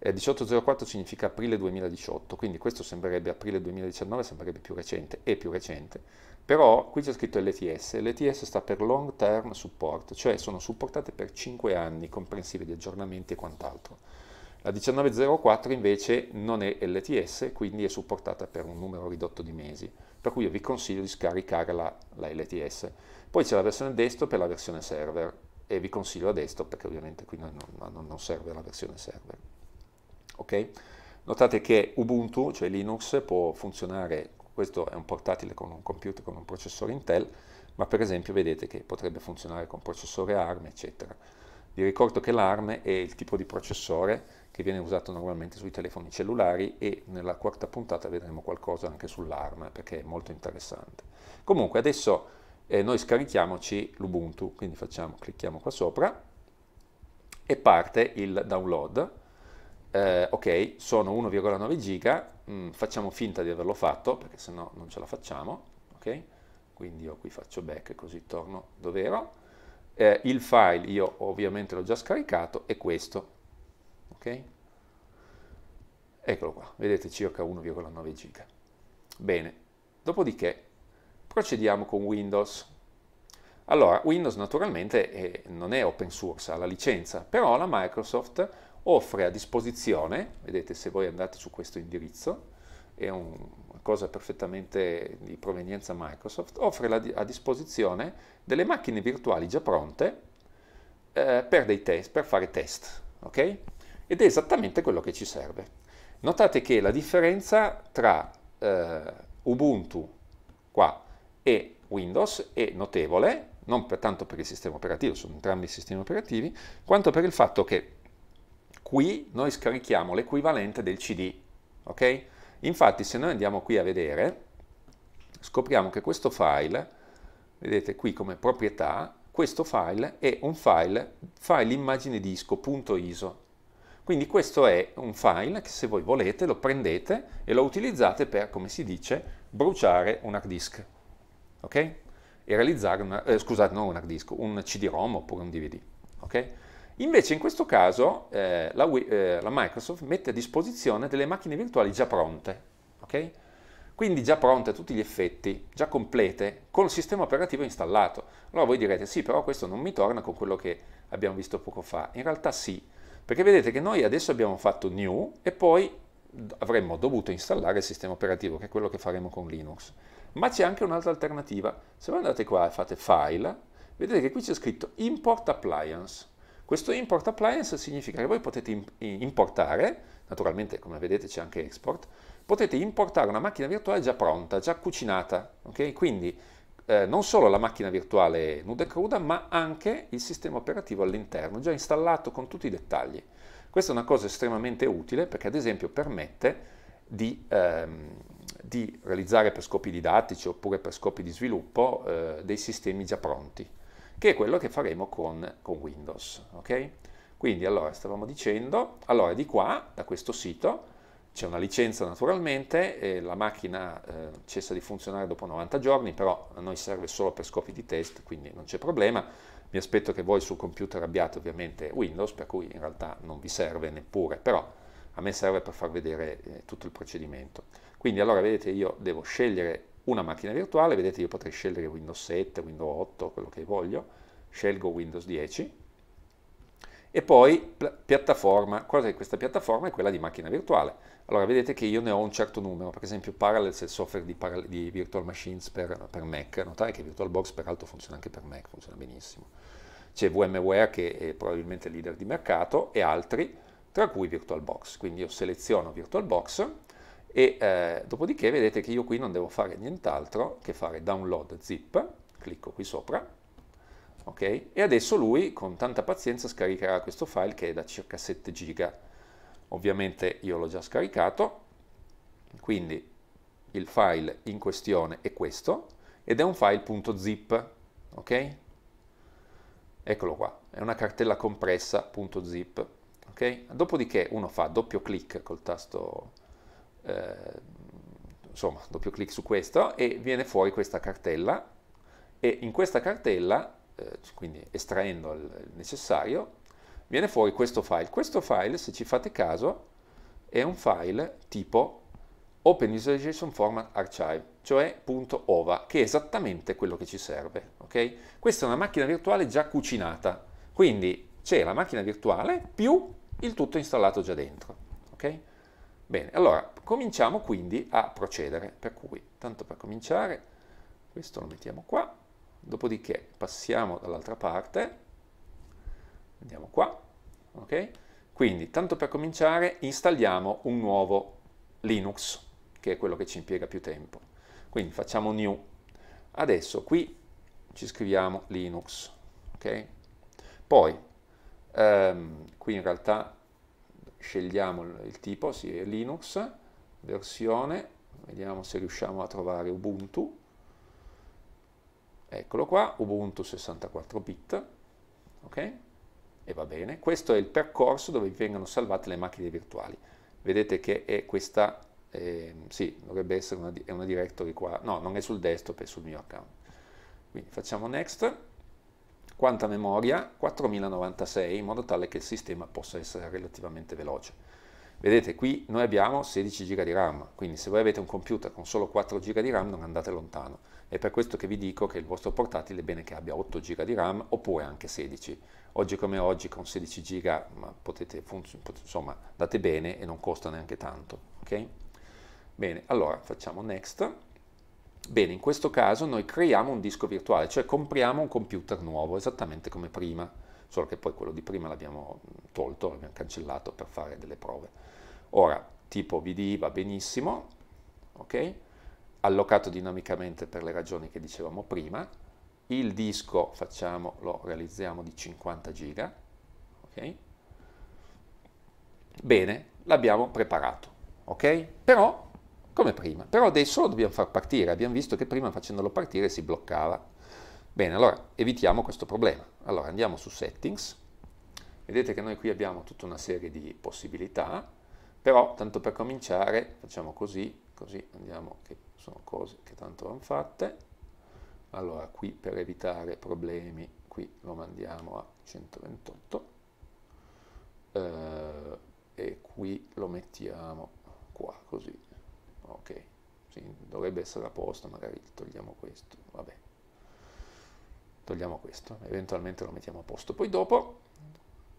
Eh, 1804 significa aprile 2018, quindi questo sembrerebbe aprile 2019, sembrerebbe più recente, è più recente però qui c'è scritto LTS, LTS sta per Long Term Support, cioè sono supportate per 5 anni, comprensive di aggiornamenti e quant'altro. La 1904 invece non è LTS, quindi è supportata per un numero ridotto di mesi, per cui io vi consiglio di scaricare la, la LTS. Poi c'è la versione desktop e la versione server, e vi consiglio la desktop perché ovviamente qui non, non, non serve la versione server. Okay? Notate che Ubuntu, cioè Linux, può funzionare questo è un portatile con un computer, con un processore Intel, ma per esempio vedete che potrebbe funzionare con processore ARM, eccetera. Vi ricordo che l'ARM è il tipo di processore che viene usato normalmente sui telefoni cellulari e nella quarta puntata vedremo qualcosa anche sull'ARM perché è molto interessante. Comunque adesso eh, noi scarichiamoci l'Ubuntu, quindi facciamo, clicchiamo qua sopra e parte il download eh, ok, sono 1,9 giga, mh, mm, facciamo finta di averlo fatto, perché sennò non ce la facciamo, ok? Quindi io qui faccio back così torno dove ero. Eh, il file io ovviamente l'ho già scaricato, è questo, ok? Eccolo qua, vedete circa 1,9 giga. Bene, dopodiché procediamo con Windows. Allora, Windows naturalmente è, non è open source, ha la licenza, però la Microsoft offre a disposizione, vedete se voi andate su questo indirizzo, è un, una cosa perfettamente di provenienza Microsoft, offre la, a disposizione delle macchine virtuali già pronte eh, per dei test, per fare test, ok? Ed è esattamente quello che ci serve. Notate che la differenza tra eh, Ubuntu qua e Windows è notevole, non per, tanto per il sistema operativo, sono entrambi i sistemi operativi, quanto per il fatto che qui noi scarichiamo l'equivalente del CD, ok? Infatti se noi andiamo qui a vedere, scopriamo che questo file, vedete qui come proprietà, questo file è un file, file immagine disco.iso. Quindi questo è un file che se voi volete lo prendete e lo utilizzate per, come si dice, bruciare un hard disk, ok? E realizzare, una, eh, scusate, non un hard disk, un CD-ROM oppure un DVD, ok? Invece in questo caso eh, la, eh, la, Microsoft mette a disposizione delle macchine virtuali già pronte, okay? quindi già pronte a tutti gli effetti, già complete, col sistema operativo installato. Allora voi direte sì, però questo non mi torna con quello che abbiamo visto poco fa. In realtà sì, perché vedete che noi adesso abbiamo fatto new e poi avremmo dovuto installare il sistema operativo, che è quello che faremo con Linux. Ma c'è anche un'altra alternativa. Se voi andate qua e fate file, vedete che qui c'è scritto import appliance. Questo import appliance significa che voi potete importare, naturalmente come vedete c'è anche export, potete importare una macchina virtuale già pronta, già cucinata, okay? quindi eh, non solo la macchina virtuale nuda e cruda, ma anche il sistema operativo all'interno, già installato con tutti i dettagli. Questa è una cosa estremamente utile perché ad esempio permette di, ehm, di realizzare per scopi didattici oppure per scopi di sviluppo eh, dei sistemi già pronti che è quello che faremo con, con Windows. Okay? Quindi allora stavamo dicendo, allora di qua, da questo sito, c'è una licenza naturalmente, la macchina eh, cessa di funzionare dopo 90 giorni, però a noi serve solo per scopi di test, quindi non c'è problema. Mi aspetto che voi sul computer abbiate ovviamente Windows, per cui in realtà non vi serve neppure, però a me serve per far vedere eh, tutto il procedimento. Quindi allora vedete io devo scegliere una macchina virtuale, vedete io potrei scegliere Windows 7, Windows 8, quello che voglio, scelgo Windows 10 e poi piattaforma, cosa è questa piattaforma? È quella di macchina virtuale. Allora vedete che io ne ho un certo numero, per esempio Parallels è il software di, di Virtual Machines per, per, Mac, notate che VirtualBox peraltro funziona anche per Mac, funziona benissimo. C'è VMware che è probabilmente il leader di mercato e altri, tra cui VirtualBox, quindi io seleziono VirtualBox e eh, dopodiché vedete che io qui non devo fare nient'altro che fare download zip, clicco qui sopra, ok? E adesso lui con tanta pazienza scaricherà questo file che è da circa 7 giga. Ovviamente io l'ho già scaricato, quindi il file in questione è questo ed è un file.zip, ok? Eccolo qua, è una cartella compressa.zip, ok? Dopodiché uno fa doppio clic col tasto eh, insomma, doppio clic su questo e viene fuori questa cartella e in questa cartella, eh, quindi estraendo il necessario, viene fuori questo file. Questo file, se ci fate caso, è un file tipo Open Visualization Format Archive, cioè .ova, che è esattamente quello che ci serve. Okay? Questa è una macchina virtuale già cucinata, quindi c'è la macchina virtuale più il tutto installato già dentro. Okay? Bene, allora cominciamo quindi a procedere, per cui tanto per cominciare questo lo mettiamo qua, dopodiché passiamo dall'altra parte, andiamo qua, ok? Quindi tanto per cominciare installiamo un nuovo Linux, che è quello che ci impiega più tempo. Quindi facciamo new. Adesso qui ci scriviamo Linux, ok? Poi ehm, qui in realtà scegliamo il tipo, sì, Linux, versione, vediamo se riusciamo a trovare Ubuntu, eccolo qua, Ubuntu 64 bit, ok? E va bene, questo è il percorso dove vengono salvate le macchine virtuali. Vedete che è questa, eh, sì, dovrebbe essere una, una directory qua, no, non è sul desktop, è sul mio account. Quindi facciamo next, quanta memoria? 4096, in modo tale che il sistema possa essere relativamente veloce. Vedete, qui noi abbiamo 16 giga di RAM, quindi se voi avete un computer con solo 4 giga di RAM non andate lontano. È per questo che vi dico che il vostro portatile è bene che abbia 8 giga di RAM oppure anche 16. Oggi come oggi con 16 giga potete, insomma, date bene e non costa neanche tanto. Ok? Bene, allora facciamo next. Bene, in questo caso noi creiamo un disco virtuale, cioè compriamo un computer nuovo, esattamente come prima, solo che poi quello di prima l'abbiamo tolto, l'abbiamo cancellato per fare delle prove. Ora, tipo VDI va benissimo, ok? Allocato dinamicamente per le ragioni che dicevamo prima. Il disco facciamo, lo realizziamo di 50 giga, ok? Bene, l'abbiamo preparato, ok? Però come prima, però adesso lo dobbiamo far partire, abbiamo visto che prima facendolo partire si bloccava. Bene, allora evitiamo questo problema. Allora andiamo su Settings, vedete che noi qui abbiamo tutta una serie di possibilità, però tanto per cominciare facciamo così, così andiamo, che sono cose che tanto vanno fatte. Allora qui per evitare problemi, qui lo mandiamo a 128 eh, e qui lo mettiamo qua così ok, sì, dovrebbe essere a posto, magari togliamo questo, vabbè, togliamo questo, eventualmente lo mettiamo a posto. Poi dopo,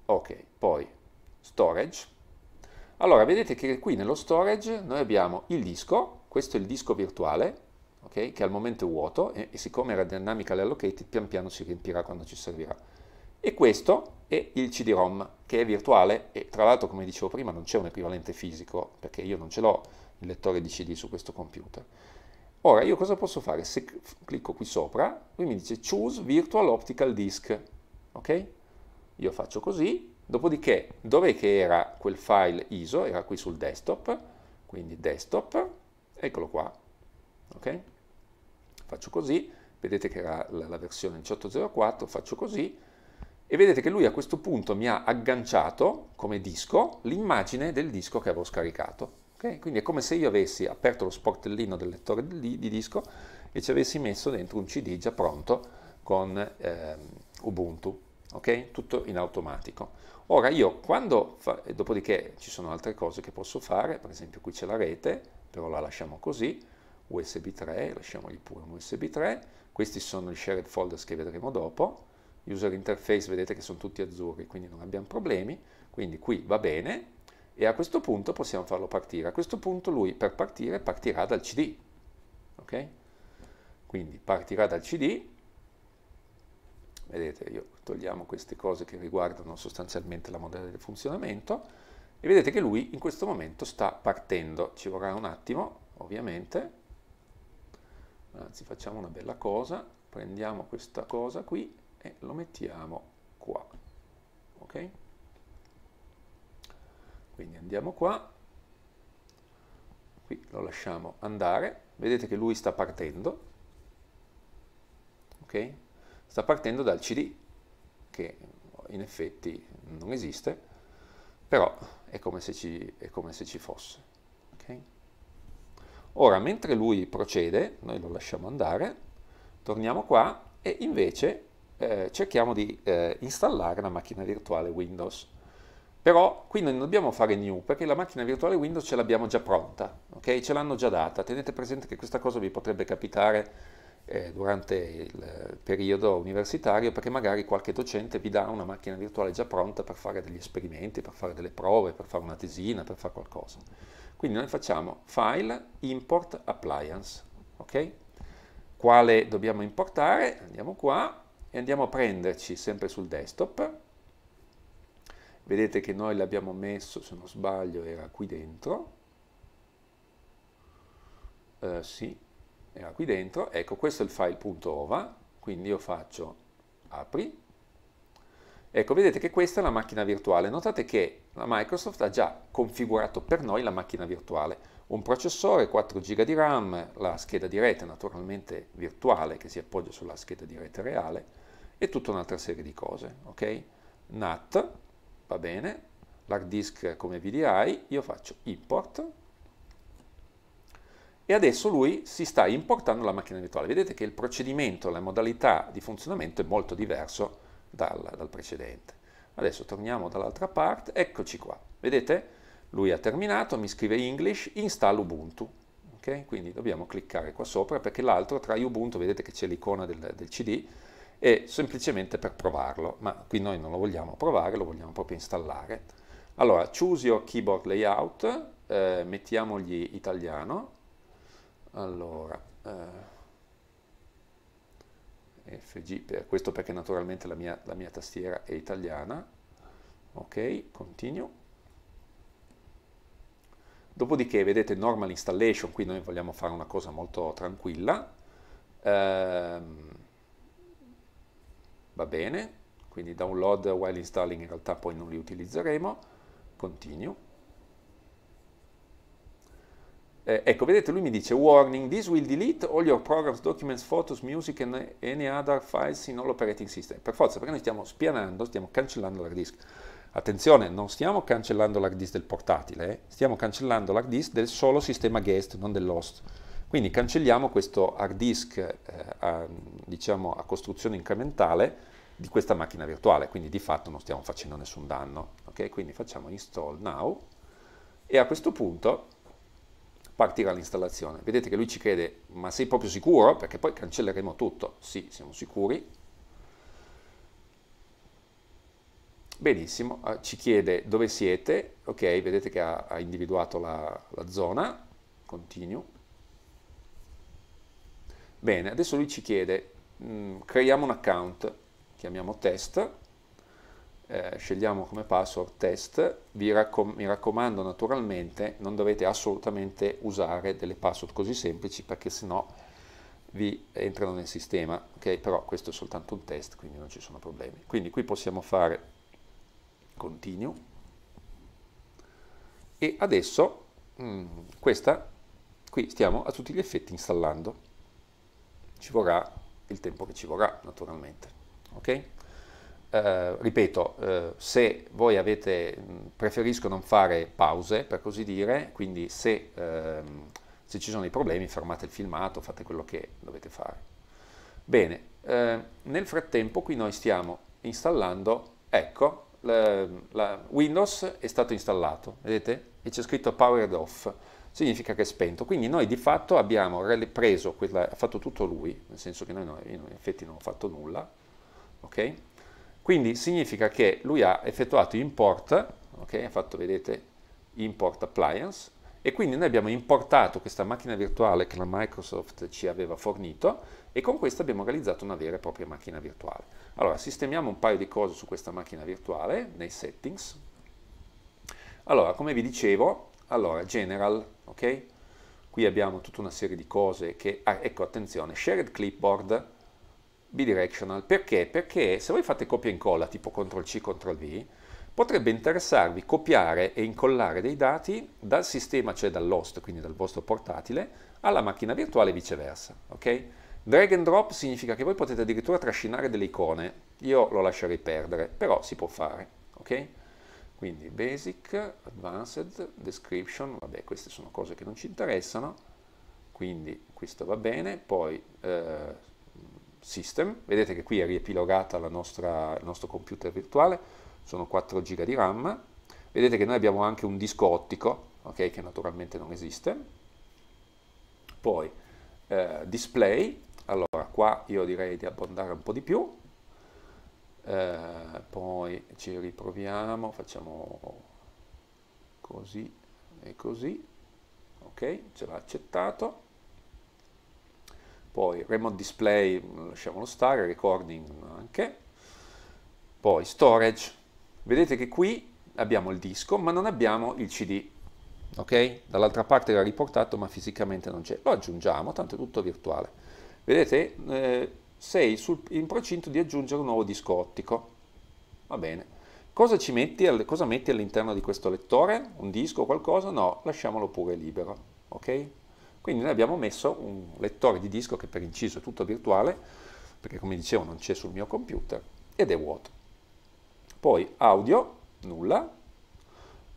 ok, poi storage. Allora, vedete che qui nello storage noi abbiamo il disco, questo è il disco virtuale, okay, che al momento è vuoto e, e siccome era dynamically allocated, pian piano si riempirà quando ci servirà. E questo è il CD-ROM, che è virtuale e tra l'altro, come dicevo prima, non c'è un equivalente fisico, perché io non ce l'ho, il lettore di CD su questo computer. Ora io cosa posso fare? Se clicco qui sopra, lui mi dice choose virtual optical disk, ok? Io faccio così, dopodiché dov'è che era quel file ISO? Era qui sul desktop, quindi desktop, eccolo qua, ok? Faccio così, vedete che era la, la versione 1804, faccio così, e vedete che lui a questo punto mi ha agganciato come disco l'immagine del disco che avevo scaricato. Okay? Quindi è come se io avessi aperto lo sportellino del lettore di, di disco e ci avessi messo dentro un CD già pronto con eh, Ubuntu, okay? tutto in automatico. Ora io quando, fa, dopodiché ci sono altre cose che posso fare, per esempio qui c'è la rete, però la lasciamo così, USB 3, lasciamogli pure un USB 3, questi sono gli shared folders che vedremo dopo, user interface vedete che sono tutti azzurri, quindi non abbiamo problemi, quindi qui va bene, e a questo punto possiamo farlo partire. A questo punto lui per partire partirà dal CD, ok? Quindi partirà dal CD, vedete io togliamo queste cose che riguardano sostanzialmente la modella del funzionamento e vedete che lui in questo momento sta partendo, ci vorrà un attimo ovviamente, anzi facciamo una bella cosa, prendiamo questa cosa qui e lo mettiamo qua, ok? Quindi andiamo qua, qui lo lasciamo andare, vedete che lui sta partendo, ok? Sta partendo dal CD, che in effetti non esiste, però è come se ci, come se ci fosse. Okay? Ora, mentre lui procede, noi lo lasciamo andare, torniamo qua e invece eh, cerchiamo di eh, installare la macchina virtuale Windows. Però qui non dobbiamo fare new perché la macchina virtuale Windows ce l'abbiamo già pronta, ok? Ce l'hanno già data. Tenete presente che questa cosa vi potrebbe capitare eh, durante il periodo universitario perché magari qualche docente vi dà una macchina virtuale già pronta per fare degli esperimenti, per fare delle prove, per fare una tesina, per fare qualcosa. Quindi noi facciamo file import appliance, ok? Quale dobbiamo importare? Andiamo qua e andiamo a prenderci sempre sul desktop Vedete che noi l'abbiamo messo, se non sbaglio, era qui dentro. Eh, sì, era qui dentro. Ecco, questo è il file.ova, quindi io faccio apri. Ecco, vedete che questa è la macchina virtuale. Notate che la Microsoft ha già configurato per noi la macchina virtuale. Un processore, 4 GB di RAM, la scheda di rete naturalmente virtuale che si appoggia sulla scheda di rete reale e tutta un'altra serie di cose, ok? NAT, va bene, l'hard disk come VDI, io faccio import e adesso lui si sta importando la macchina virtuale. Vedete che il procedimento, la modalità di funzionamento è molto diverso dal, dal precedente. Adesso torniamo dall'altra parte, eccoci qua, vedete? Lui ha terminato, mi scrive English, install Ubuntu. Okay? Quindi dobbiamo cliccare qua sopra perché l'altro tra Ubuntu, vedete che c'è l'icona del, del CD, e semplicemente per provarlo, ma qui noi non lo vogliamo provare, lo vogliamo proprio installare. Allora, choose your keyboard layout, eh, mettiamogli italiano, allora, eh, FG, per, questo perché naturalmente la mia, la mia tastiera è italiana, ok, continue. Dopodiché vedete normal installation, qui noi vogliamo fare una cosa molto tranquilla, ehm, va bene, quindi download while installing in realtà poi non li utilizzeremo, continue. Eh, ecco, vedete, lui mi dice warning, this will delete all your programs, documents, photos, music and any other files in all operating system. Per forza, perché noi stiamo spianando, stiamo cancellando l'hard disk. Attenzione, non stiamo cancellando l'hard disk del portatile, eh? stiamo cancellando l'hard disk del solo sistema guest, non dell'host. Quindi cancelliamo questo hard disk eh, a, diciamo, a costruzione incrementale di questa macchina virtuale, quindi di fatto non stiamo facendo nessun danno. Okay? Quindi facciamo install now e a questo punto partirà l'installazione. Vedete che lui ci crede, ma sei proprio sicuro? Perché poi cancelleremo tutto. Sì, siamo sicuri. Benissimo, ah, ci chiede dove siete, ok, vedete che ha, ha individuato la, la zona, continue. Bene, adesso lui ci chiede, mh, mm, creiamo un account, chiamiamo test, eh, scegliamo come password test, raccom mi raccomando naturalmente non dovete assolutamente usare delle password così semplici perché sennò vi entrano nel sistema, ok? Però questo è soltanto un test, quindi non ci sono problemi. Quindi qui possiamo fare continue e adesso mh, mm, questa qui stiamo a tutti gli effetti installando. Ci vorrà il tempo che ci vorrà, naturalmente. Okay? Eh, ripeto, eh, se voi avete, preferisco non fare pause, per così dire, quindi se, ehm, se, ci sono dei problemi fermate il filmato, fate quello che dovete fare. Bene, eh, nel frattempo qui noi stiamo installando, ecco, la, la Windows è stato installato, vedete? E c'è scritto powered off, significa che è spento. Quindi noi di fatto abbiamo preso, quella, ha fatto tutto lui, nel senso che noi, noi in effetti non ho fatto nulla, ok? Quindi significa che lui ha effettuato import, ok? Ha fatto, vedete, import appliance, e quindi noi abbiamo importato questa macchina virtuale che la Microsoft ci aveva fornito e con questa abbiamo realizzato una vera e propria macchina virtuale. Allora, sistemiamo un paio di cose su questa macchina virtuale nei settings. Allora, come vi dicevo, allora, general, ok? Qui abbiamo tutta una serie di cose che, ah, ecco, attenzione, shared clipboard, bidirectional. Perché? Perché se voi fate copia e incolla tipo CTRL-C, CTRL-V, potrebbe interessarvi copiare e incollare dei dati dal sistema, cioè dall'host, quindi dal vostro portatile, alla macchina virtuale e viceversa. Ok? Drag and drop significa che voi potete addirittura trascinare delle icone. Io lo lascerei perdere, però si può fare. Ok? Quindi basic, advanced, description, vabbè queste sono cose che non ci interessano, quindi questo va bene, poi eh, System, vedete che qui è riepilogata nostra, il nostro computer virtuale, sono 4 giga di RAM, vedete che noi abbiamo anche un disco ottico, okay, che naturalmente non esiste, poi eh, display, allora qua io direi di abbondare un po' di più, eh, poi ci riproviamo, facciamo così e così, ok, ce l'ha accettato, poi remote display mm, lasciamolo stare, recording mm, anche, poi storage, vedete che qui abbiamo il disco ma non abbiamo il CD, ok? Dall'altra parte l'ha riportato ma fisicamente non c'è, lo aggiungiamo, tanto è tutto virtuale. Vedete, eh, sei sul, in procinto di aggiungere un nuovo disco ottico, va bene. Cosa, ci metti, cosa metti all'interno di questo lettore? Un disco o qualcosa? No, lasciamolo pure libero, ok? Quindi noi abbiamo messo un lettore di disco che per inciso è tutto virtuale, perché come dicevo non c'è sul mio computer, ed è vuoto. Poi audio, nulla,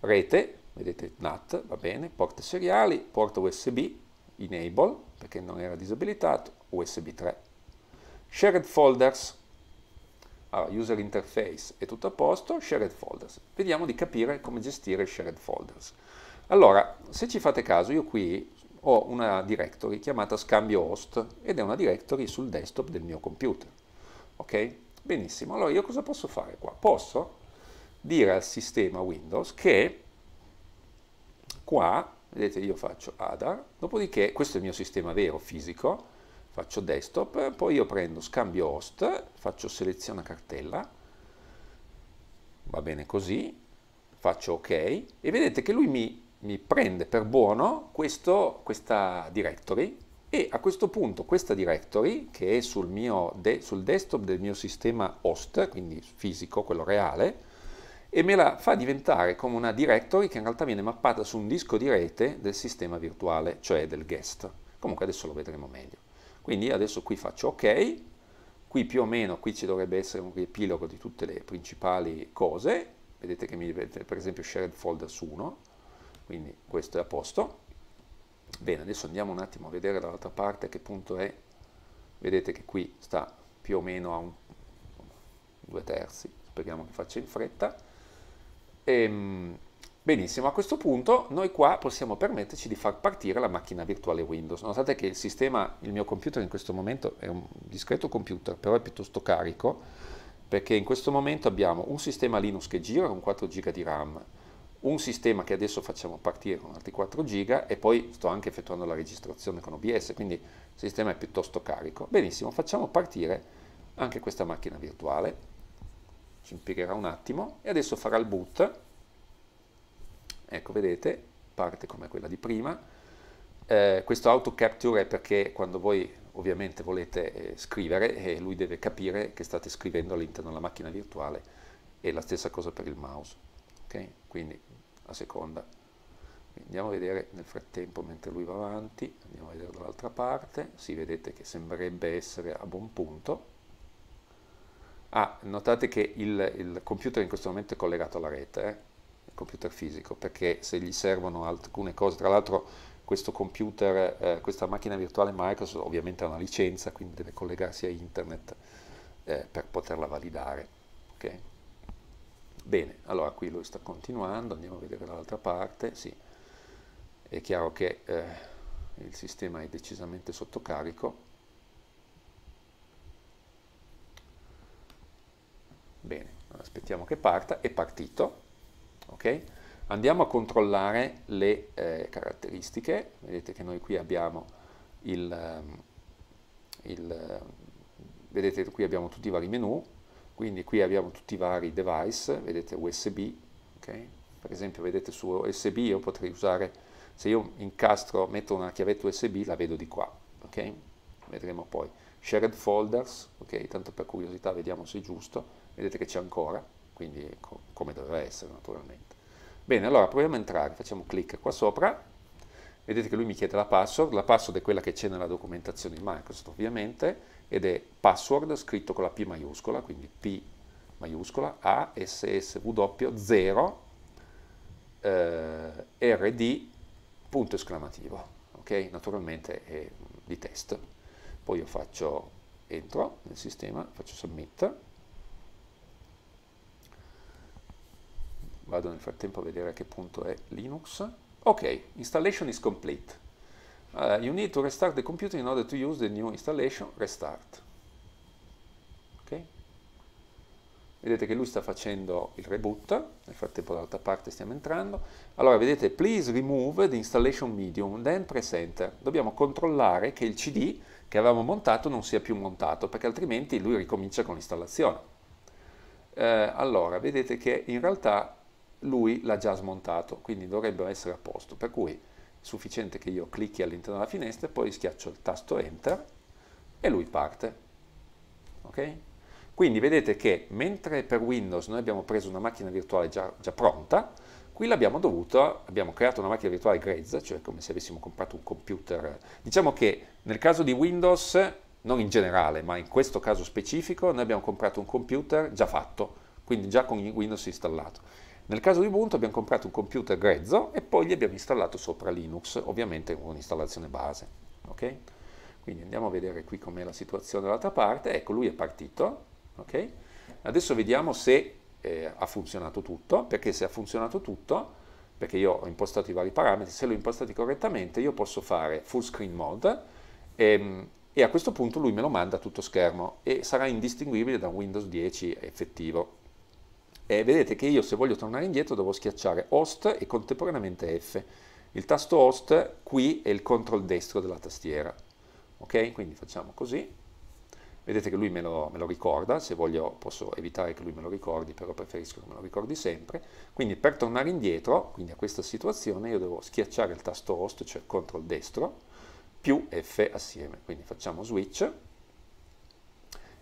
rete, vedete NAT, va bene, porte seriali, porta USB, enable, perché non era disabilitato, USB 3. Shared folders, allora, user interface è tutto a posto, shared folders. Vediamo di capire come gestire shared folders. Allora, se ci fate caso, io qui ho una directory chiamata scambio host ed è una directory sul desktop del mio computer. Ok? Benissimo, allora io cosa posso fare qua? Posso dire al sistema Windows che qua, vedete io faccio ADA, dopodiché questo è il mio sistema vero fisico, faccio desktop, poi io prendo scambio host, faccio seleziona cartella, va bene così, faccio ok e vedete che lui mi mi prende per buono questo, questa directory e a questo punto questa directory che è sul, mio de sul desktop del mio sistema host, quindi fisico, quello reale, e me la fa diventare come una directory che in realtà viene mappata su un disco di rete del sistema virtuale, cioè del guest. Comunque adesso lo vedremo meglio. Quindi adesso qui faccio ok, qui più o meno qui ci dovrebbe essere un riepilogo di tutte le principali cose, vedete che mi vedete per esempio shared folder su 1, quindi questo è a posto. Bene, adesso andiamo un attimo a vedere dall'altra parte che punto è, vedete che qui sta più o meno a un, due terzi, speriamo che faccia in fretta. E, ehm, benissimo, a questo punto noi qua possiamo permetterci di far partire la macchina virtuale Windows. Notate che il sistema, il mio computer in questo momento è un discreto computer, però è piuttosto carico, perché in questo momento abbiamo un sistema Linux che gira con 4 giga di RAM, un sistema che adesso facciamo partire con altri 4 giga e poi sto anche effettuando la registrazione con OBS, quindi il sistema è piuttosto carico. Benissimo, facciamo partire anche questa macchina virtuale, ci impiegherà un attimo e adesso farà il boot. Ecco, vedete, parte come quella di prima. Eh, questo auto capture è perché quando voi ovviamente volete eh, scrivere e eh, lui deve capire che state scrivendo all'interno della macchina virtuale e la stessa cosa per il mouse. Okay? Quindi la seconda. andiamo a vedere nel frattempo mentre lui va avanti, andiamo a vedere dall'altra parte, si vedete che sembrerebbe essere a buon punto. Ah, notate che il, il computer in questo momento è collegato alla rete, eh? il computer fisico, perché se gli servono alcune cose, tra l'altro questo computer, eh, questa macchina virtuale Microsoft ovviamente ha una licenza, quindi deve collegarsi a internet eh, per poterla validare. Okay? Bene, allora qui lui sta continuando, andiamo a vedere dall'altra parte, sì, è chiaro che eh, il sistema è decisamente sotto carico. Bene, aspettiamo che parta, è partito, ok? Andiamo a controllare le eh, caratteristiche, vedete che noi qui abbiamo il, ehm, il, vedete qui abbiamo tutti i vari menu, quindi qui abbiamo tutti i vari device, vedete USB, okay? per esempio vedete su USB io potrei usare, se io incastro, metto una chiavetta USB la vedo di qua, okay? vedremo poi. Shared folders, okay? tanto per curiosità vediamo se è giusto, vedete che c'è ancora, quindi co come doveva essere naturalmente. Bene, allora proviamo a entrare, facciamo clic qua sopra, vedete che lui mi chiede la password, la password è quella che c'è nella documentazione di Microsoft ovviamente, ed è password scritto con la P maiuscola, quindi P maiuscola A S W 0 eh, RD punto esclamativo, ok? Naturalmente è di test. Poi io faccio entro nel sistema, faccio submit. Vado nel frattempo a vedere a che punto è Linux. Ok, installation is complete. Uh, you need to restart the computer in order to use the new installation, restart. ok Vedete che lui sta facendo il reboot, nel frattempo dall'altra parte stiamo entrando. Allora vedete, please remove the installation medium, then press enter. Dobbiamo controllare che il CD che avevamo montato non sia più montato, perché altrimenti lui ricomincia con l'installazione. Uh, allora, vedete che in realtà lui l'ha già smontato, quindi dovrebbe essere a posto, per cui sufficiente che io clicchi all'interno della finestra, e poi schiaccio il tasto Enter e lui parte. Okay? Quindi vedete che mentre per Windows noi abbiamo preso una macchina virtuale già, già pronta, qui l'abbiamo dovuta, abbiamo creato una macchina virtuale grezza, cioè come se avessimo comprato un computer. Diciamo che nel caso di Windows, non in generale, ma in questo caso specifico, noi abbiamo comprato un computer già fatto, quindi già con Windows installato nel caso di Ubuntu abbiamo comprato un computer grezzo e poi gli abbiamo installato sopra Linux, ovviamente con un'installazione base. Okay? Quindi andiamo a vedere qui com'è la situazione dall'altra parte, ecco lui è partito, okay? adesso vediamo se eh, ha funzionato tutto, perché se ha funzionato tutto, perché io ho impostato i vari parametri, se li ho impostati correttamente io posso fare full screen mode ehm, e a questo punto lui me lo manda a tutto schermo e sarà indistinguibile da un Windows 10 effettivo eh, vedete che io se voglio tornare indietro devo schiacciare host e contemporaneamente F. Il tasto host qui è il control destro della tastiera. Ok? Quindi facciamo così. Vedete che lui me lo, me lo, ricorda, se voglio posso evitare che lui me lo ricordi, però preferisco che me lo ricordi sempre. Quindi per tornare indietro, quindi a questa situazione, io devo schiacciare il tasto host, cioè control destro, più F assieme. Quindi facciamo switch,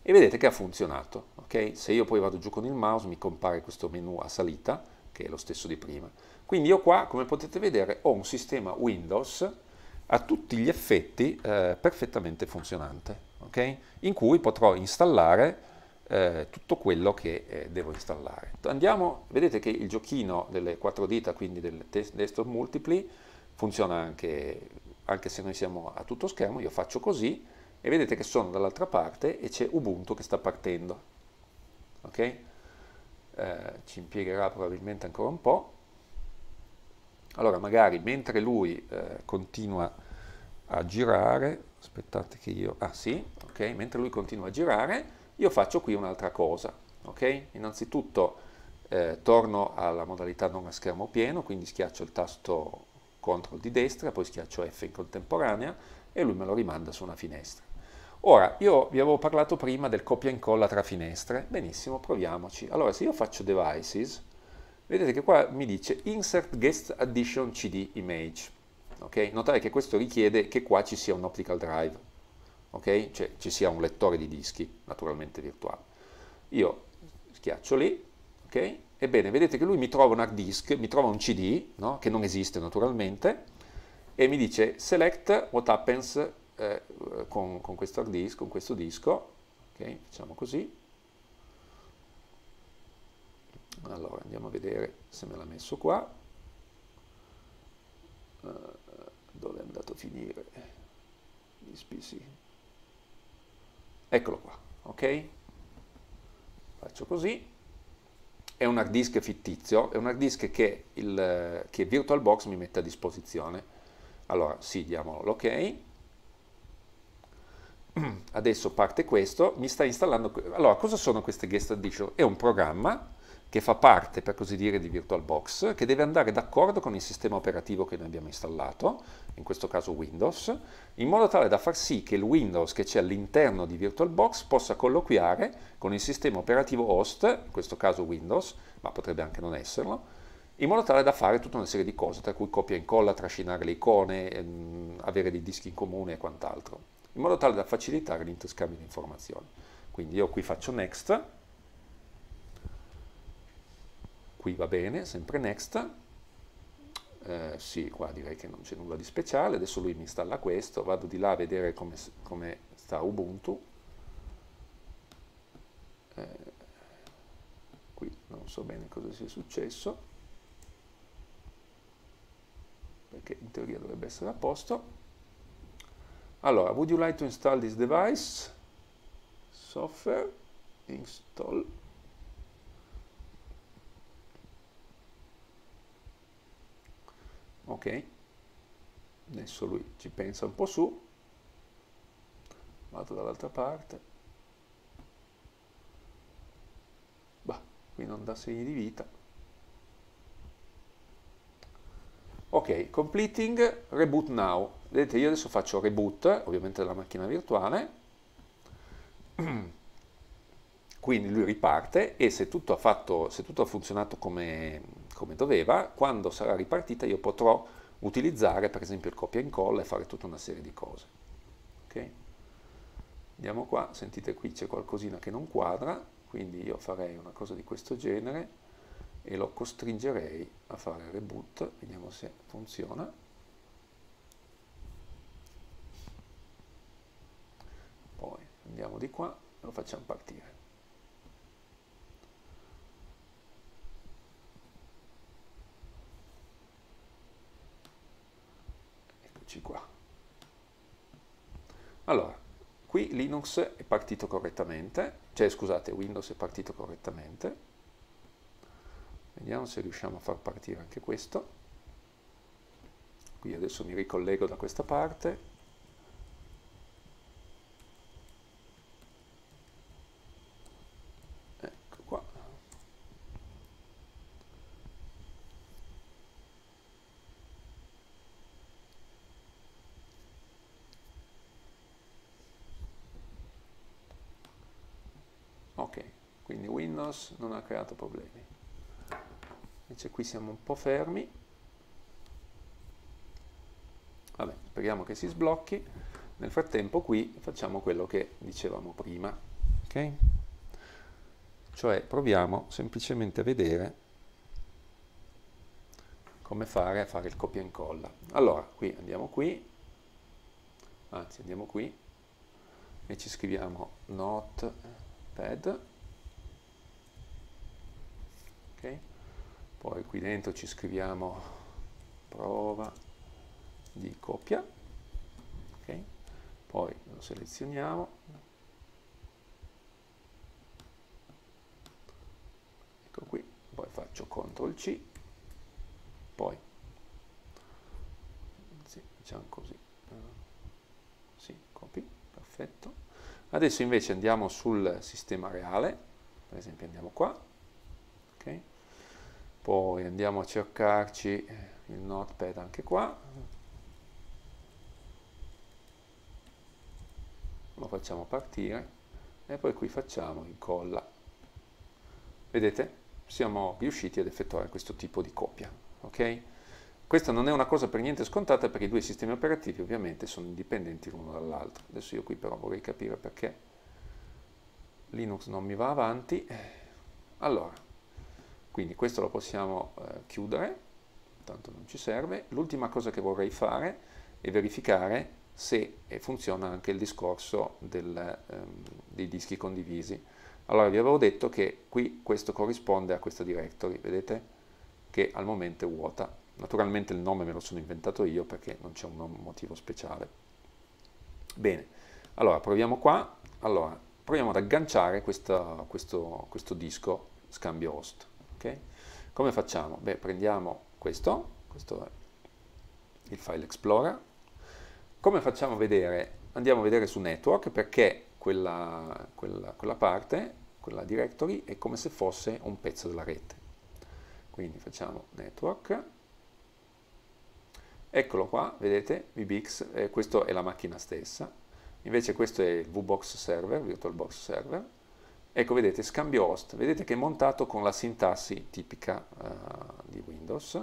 e vedete che ha funzionato. Okay? Se io poi vado giù con il mouse mi compare questo menu a salita, che è lo stesso di prima. Quindi io qua, come potete vedere, ho un sistema Windows a tutti gli effetti eh, perfettamente funzionante, okay? in cui potrò installare eh, tutto quello che eh, devo installare. Andiamo, vedete che il giochino delle quattro dita, quindi del desktop multipli, funziona anche, anche se noi siamo a tutto schermo, io faccio così, e vedete che sono dall'altra parte e c'è Ubuntu che sta partendo. Ok? Eh, ci impiegherà probabilmente ancora un po'. Allora, magari mentre lui eh, continua a girare, aspettate che io... Ah sì, ok, mentre lui continua a girare, io faccio qui un'altra cosa. Ok? Innanzitutto eh, torno alla modalità non a schermo pieno, quindi schiaccio il tasto CTRL di destra, poi schiaccio F in contemporanea e lui me lo rimanda su una finestra. Ora, io vi avevo parlato prima del copia e incolla tra finestre, benissimo, proviamoci. Allora, se io faccio devices, vedete che qua mi dice insert guest addition cd image, ok? Notare che questo richiede che qua ci sia un optical drive, ok? Cioè ci sia un lettore di dischi, naturalmente virtuale. Io schiaccio lì, ok? Ebbene, vedete che lui mi trova un hard disk, mi trova un cd, no? Che non esiste naturalmente, e mi dice select what happens eh, con, con, questo hard disk, con questo disco, ok? Facciamo così. Allora andiamo a vedere se me l'ha messo qua. Uh, dove è andato a finire? SPC. Eccolo qua, ok? Faccio così è un hard disk fittizio, è un hard disk che, il, che VirtualBox mi mette a disposizione. Allora, sì, diamolo l'ok, okay. adesso parte questo, mi sta installando... Allora, cosa sono queste guest addition? È un programma che fa parte, per così dire, di VirtualBox, che deve andare d'accordo con il sistema operativo che noi abbiamo installato, in questo caso Windows, in modo tale da far sì che il Windows che c'è all'interno di VirtualBox possa colloquiare con il sistema operativo host, in questo caso Windows, ma potrebbe anche non esserlo, in modo tale da fare tutta una serie di cose, tra cui copia e incolla, trascinare le icone, ehm, avere dei dischi in comune e quant'altro in modo tale da facilitare l'interscambio di informazioni. Quindi io qui faccio next, qui va bene, sempre next, eh, sì, qua direi che non c'è nulla di speciale, adesso lui mi installa questo, vado di là a vedere come, come sta Ubuntu, eh, qui non so bene cosa sia successo, perché in teoria dovrebbe essere a posto, allora, would you like to install this device? Software, install. Ok, adesso lui ci pensa un po' su, vado dall'altra parte. Bah, qui non dà segni di vita. Ok, completing, reboot now vedete io adesso faccio reboot ovviamente della macchina virtuale quindi lui riparte e se tutto ha, fatto, se tutto ha funzionato come, come, doveva quando sarà ripartita io potrò utilizzare per esempio il copia e incolla e fare tutta una serie di cose okay? andiamo qua sentite qui c'è qualcosina che non quadra quindi io farei una cosa di questo genere e lo costringerei a fare reboot vediamo se funziona andiamo di qua e lo facciamo partire eccoci qua allora qui Linux è partito correttamente cioè scusate Windows è partito correttamente vediamo se riusciamo a far partire anche questo qui adesso mi ricollego da questa parte Windows non ha creato problemi. Invece qui siamo un po' fermi. Vabbè, speriamo che si sblocchi. Nel frattempo qui facciamo quello che dicevamo prima. Ok? Cioè proviamo semplicemente a vedere come fare a fare il copia e incolla. Allora, qui andiamo qui, anzi andiamo qui e ci scriviamo notepad poi qui dentro ci scriviamo prova di copia okay. poi lo selezioniamo ecco qui poi faccio CTRL C poi sì, diciamo così sì, copy, perfetto adesso invece andiamo sul sistema reale per esempio andiamo qua okay poi andiamo a cercarci eh, il notepad anche qua lo facciamo partire e poi qui facciamo incolla vedete siamo riusciti ad effettuare questo tipo di copia ok questa non è una cosa per niente scontata perché i due sistemi operativi ovviamente sono indipendenti l'uno dall'altro adesso io qui però vorrei capire perché Linux non mi va avanti allora quindi questo lo possiamo eh, chiudere, tanto non ci serve. L'ultima cosa che vorrei fare è verificare se eh, funziona anche il discorso del, ehm, dei dischi condivisi. Allora vi avevo detto che qui questo corrisponde a questa directory, vedete? Che al momento è vuota. Naturalmente il nome me lo sono inventato io perché non c'è un motivo speciale. Bene, allora proviamo qua. Allora, proviamo ad agganciare questa, questo, questo disco scambio host. Okay? Come facciamo? Beh, prendiamo questo, questo è il file explorer. Come facciamo a vedere? Andiamo a vedere su network perché quella, quella, quella parte, quella directory, è come se fosse un pezzo della rete. Quindi facciamo network, Eccolo qua, vedete, VBX, eh, questa è la macchina stessa, invece questo è il VBox server, VirtualBox server, Ecco, vedete, scambio host, vedete che è montato con la sintassi tipica uh, di Windows.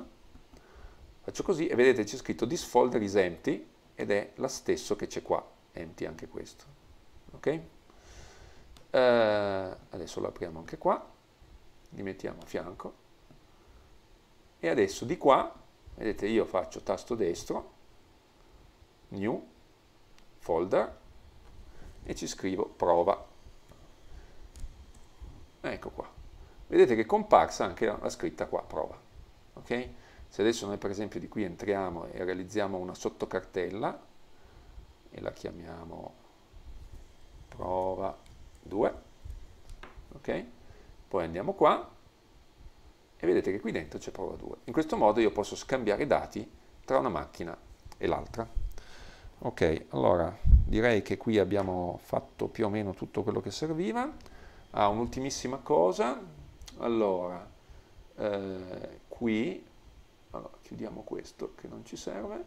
Faccio così e vedete c'è scritto this folder is empty ed è la stesso che c'è qua, empty anche questo. Ok? Uh, adesso lo apriamo anche qua, li mettiamo a fianco e adesso di qua, vedete io faccio tasto destro, new, folder e ci scrivo prova Ecco qua. Vedete che è comparsa anche la scritta qua, prova. Okay? Se adesso noi per esempio di qui entriamo e realizziamo una sottocartella e la chiamiamo prova 2, ok? Poi andiamo qua e vedete che qui dentro c'è prova 2. In questo modo io posso scambiare i dati tra una macchina e l'altra. Ok, allora direi che qui abbiamo fatto più o meno tutto quello che serviva. Ah, un'ultimissima cosa, allora, eh, qui, allora, chiudiamo questo che non ci serve.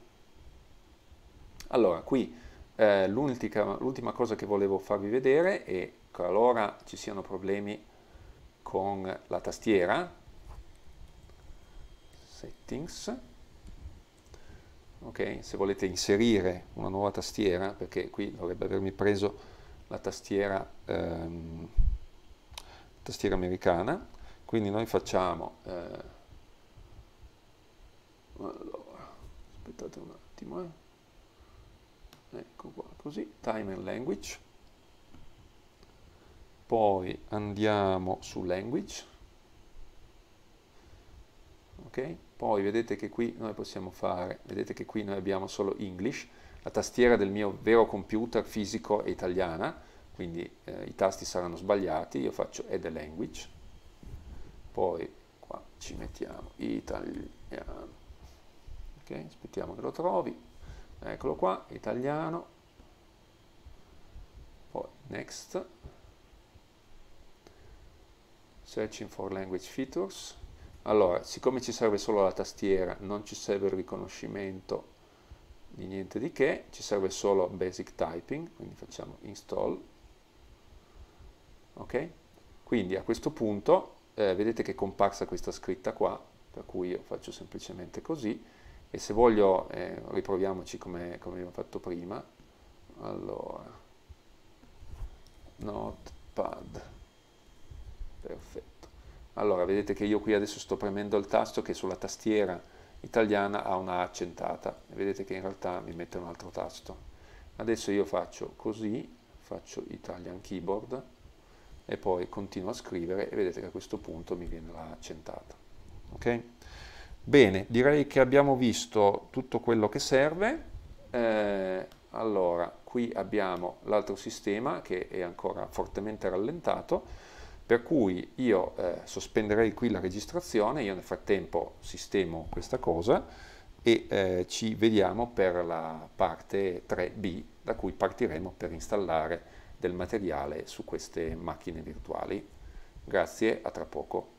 Allora, qui eh, l'ultima cosa che volevo farvi vedere è qualora ci siano problemi con la tastiera, settings, ok, se volete inserire una nuova tastiera, perché qui dovrebbe avermi preso la tastiera ehm, tastiera americana, quindi noi facciamo... Eh, allora, aspettate un attimo, eh. ecco qua, così, time and language, poi andiamo su language, ok? Poi vedete che qui noi possiamo fare, vedete che qui noi abbiamo solo English, la tastiera del mio vero computer fisico è italiana, quindi eh, i tasti saranno sbagliati, io faccio add a language, poi qua ci mettiamo italiano, ok, aspettiamo che lo trovi, eccolo qua, italiano, poi next, searching for language features, allora, siccome ci serve solo la tastiera, non ci serve il riconoscimento di niente di che, ci serve solo basic typing, quindi facciamo install, Okay? Quindi a questo punto eh, vedete che è comparsa questa scritta qua, per cui io faccio semplicemente così, e se voglio eh, riproviamoci come, come abbiamo fatto prima, allora, notepad, perfetto. Allora, vedete che io qui adesso sto premendo il tasto che sulla tastiera italiana ha una accentata, vedete che in realtà mi mette un altro tasto. Adesso io faccio così, faccio Italian Keyboard, e poi continuo a scrivere e vedete che a questo punto mi viene la centata. Okay? Bene, direi che abbiamo visto tutto quello che serve. Eh, allora, qui abbiamo l'altro sistema che è ancora fortemente rallentato, per cui io eh, sospenderei qui la registrazione, io nel frattempo sistemo questa cosa e eh, ci vediamo per la parte 3B da cui partiremo per installare del materiale su queste macchine virtuali. Grazie, a tra poco.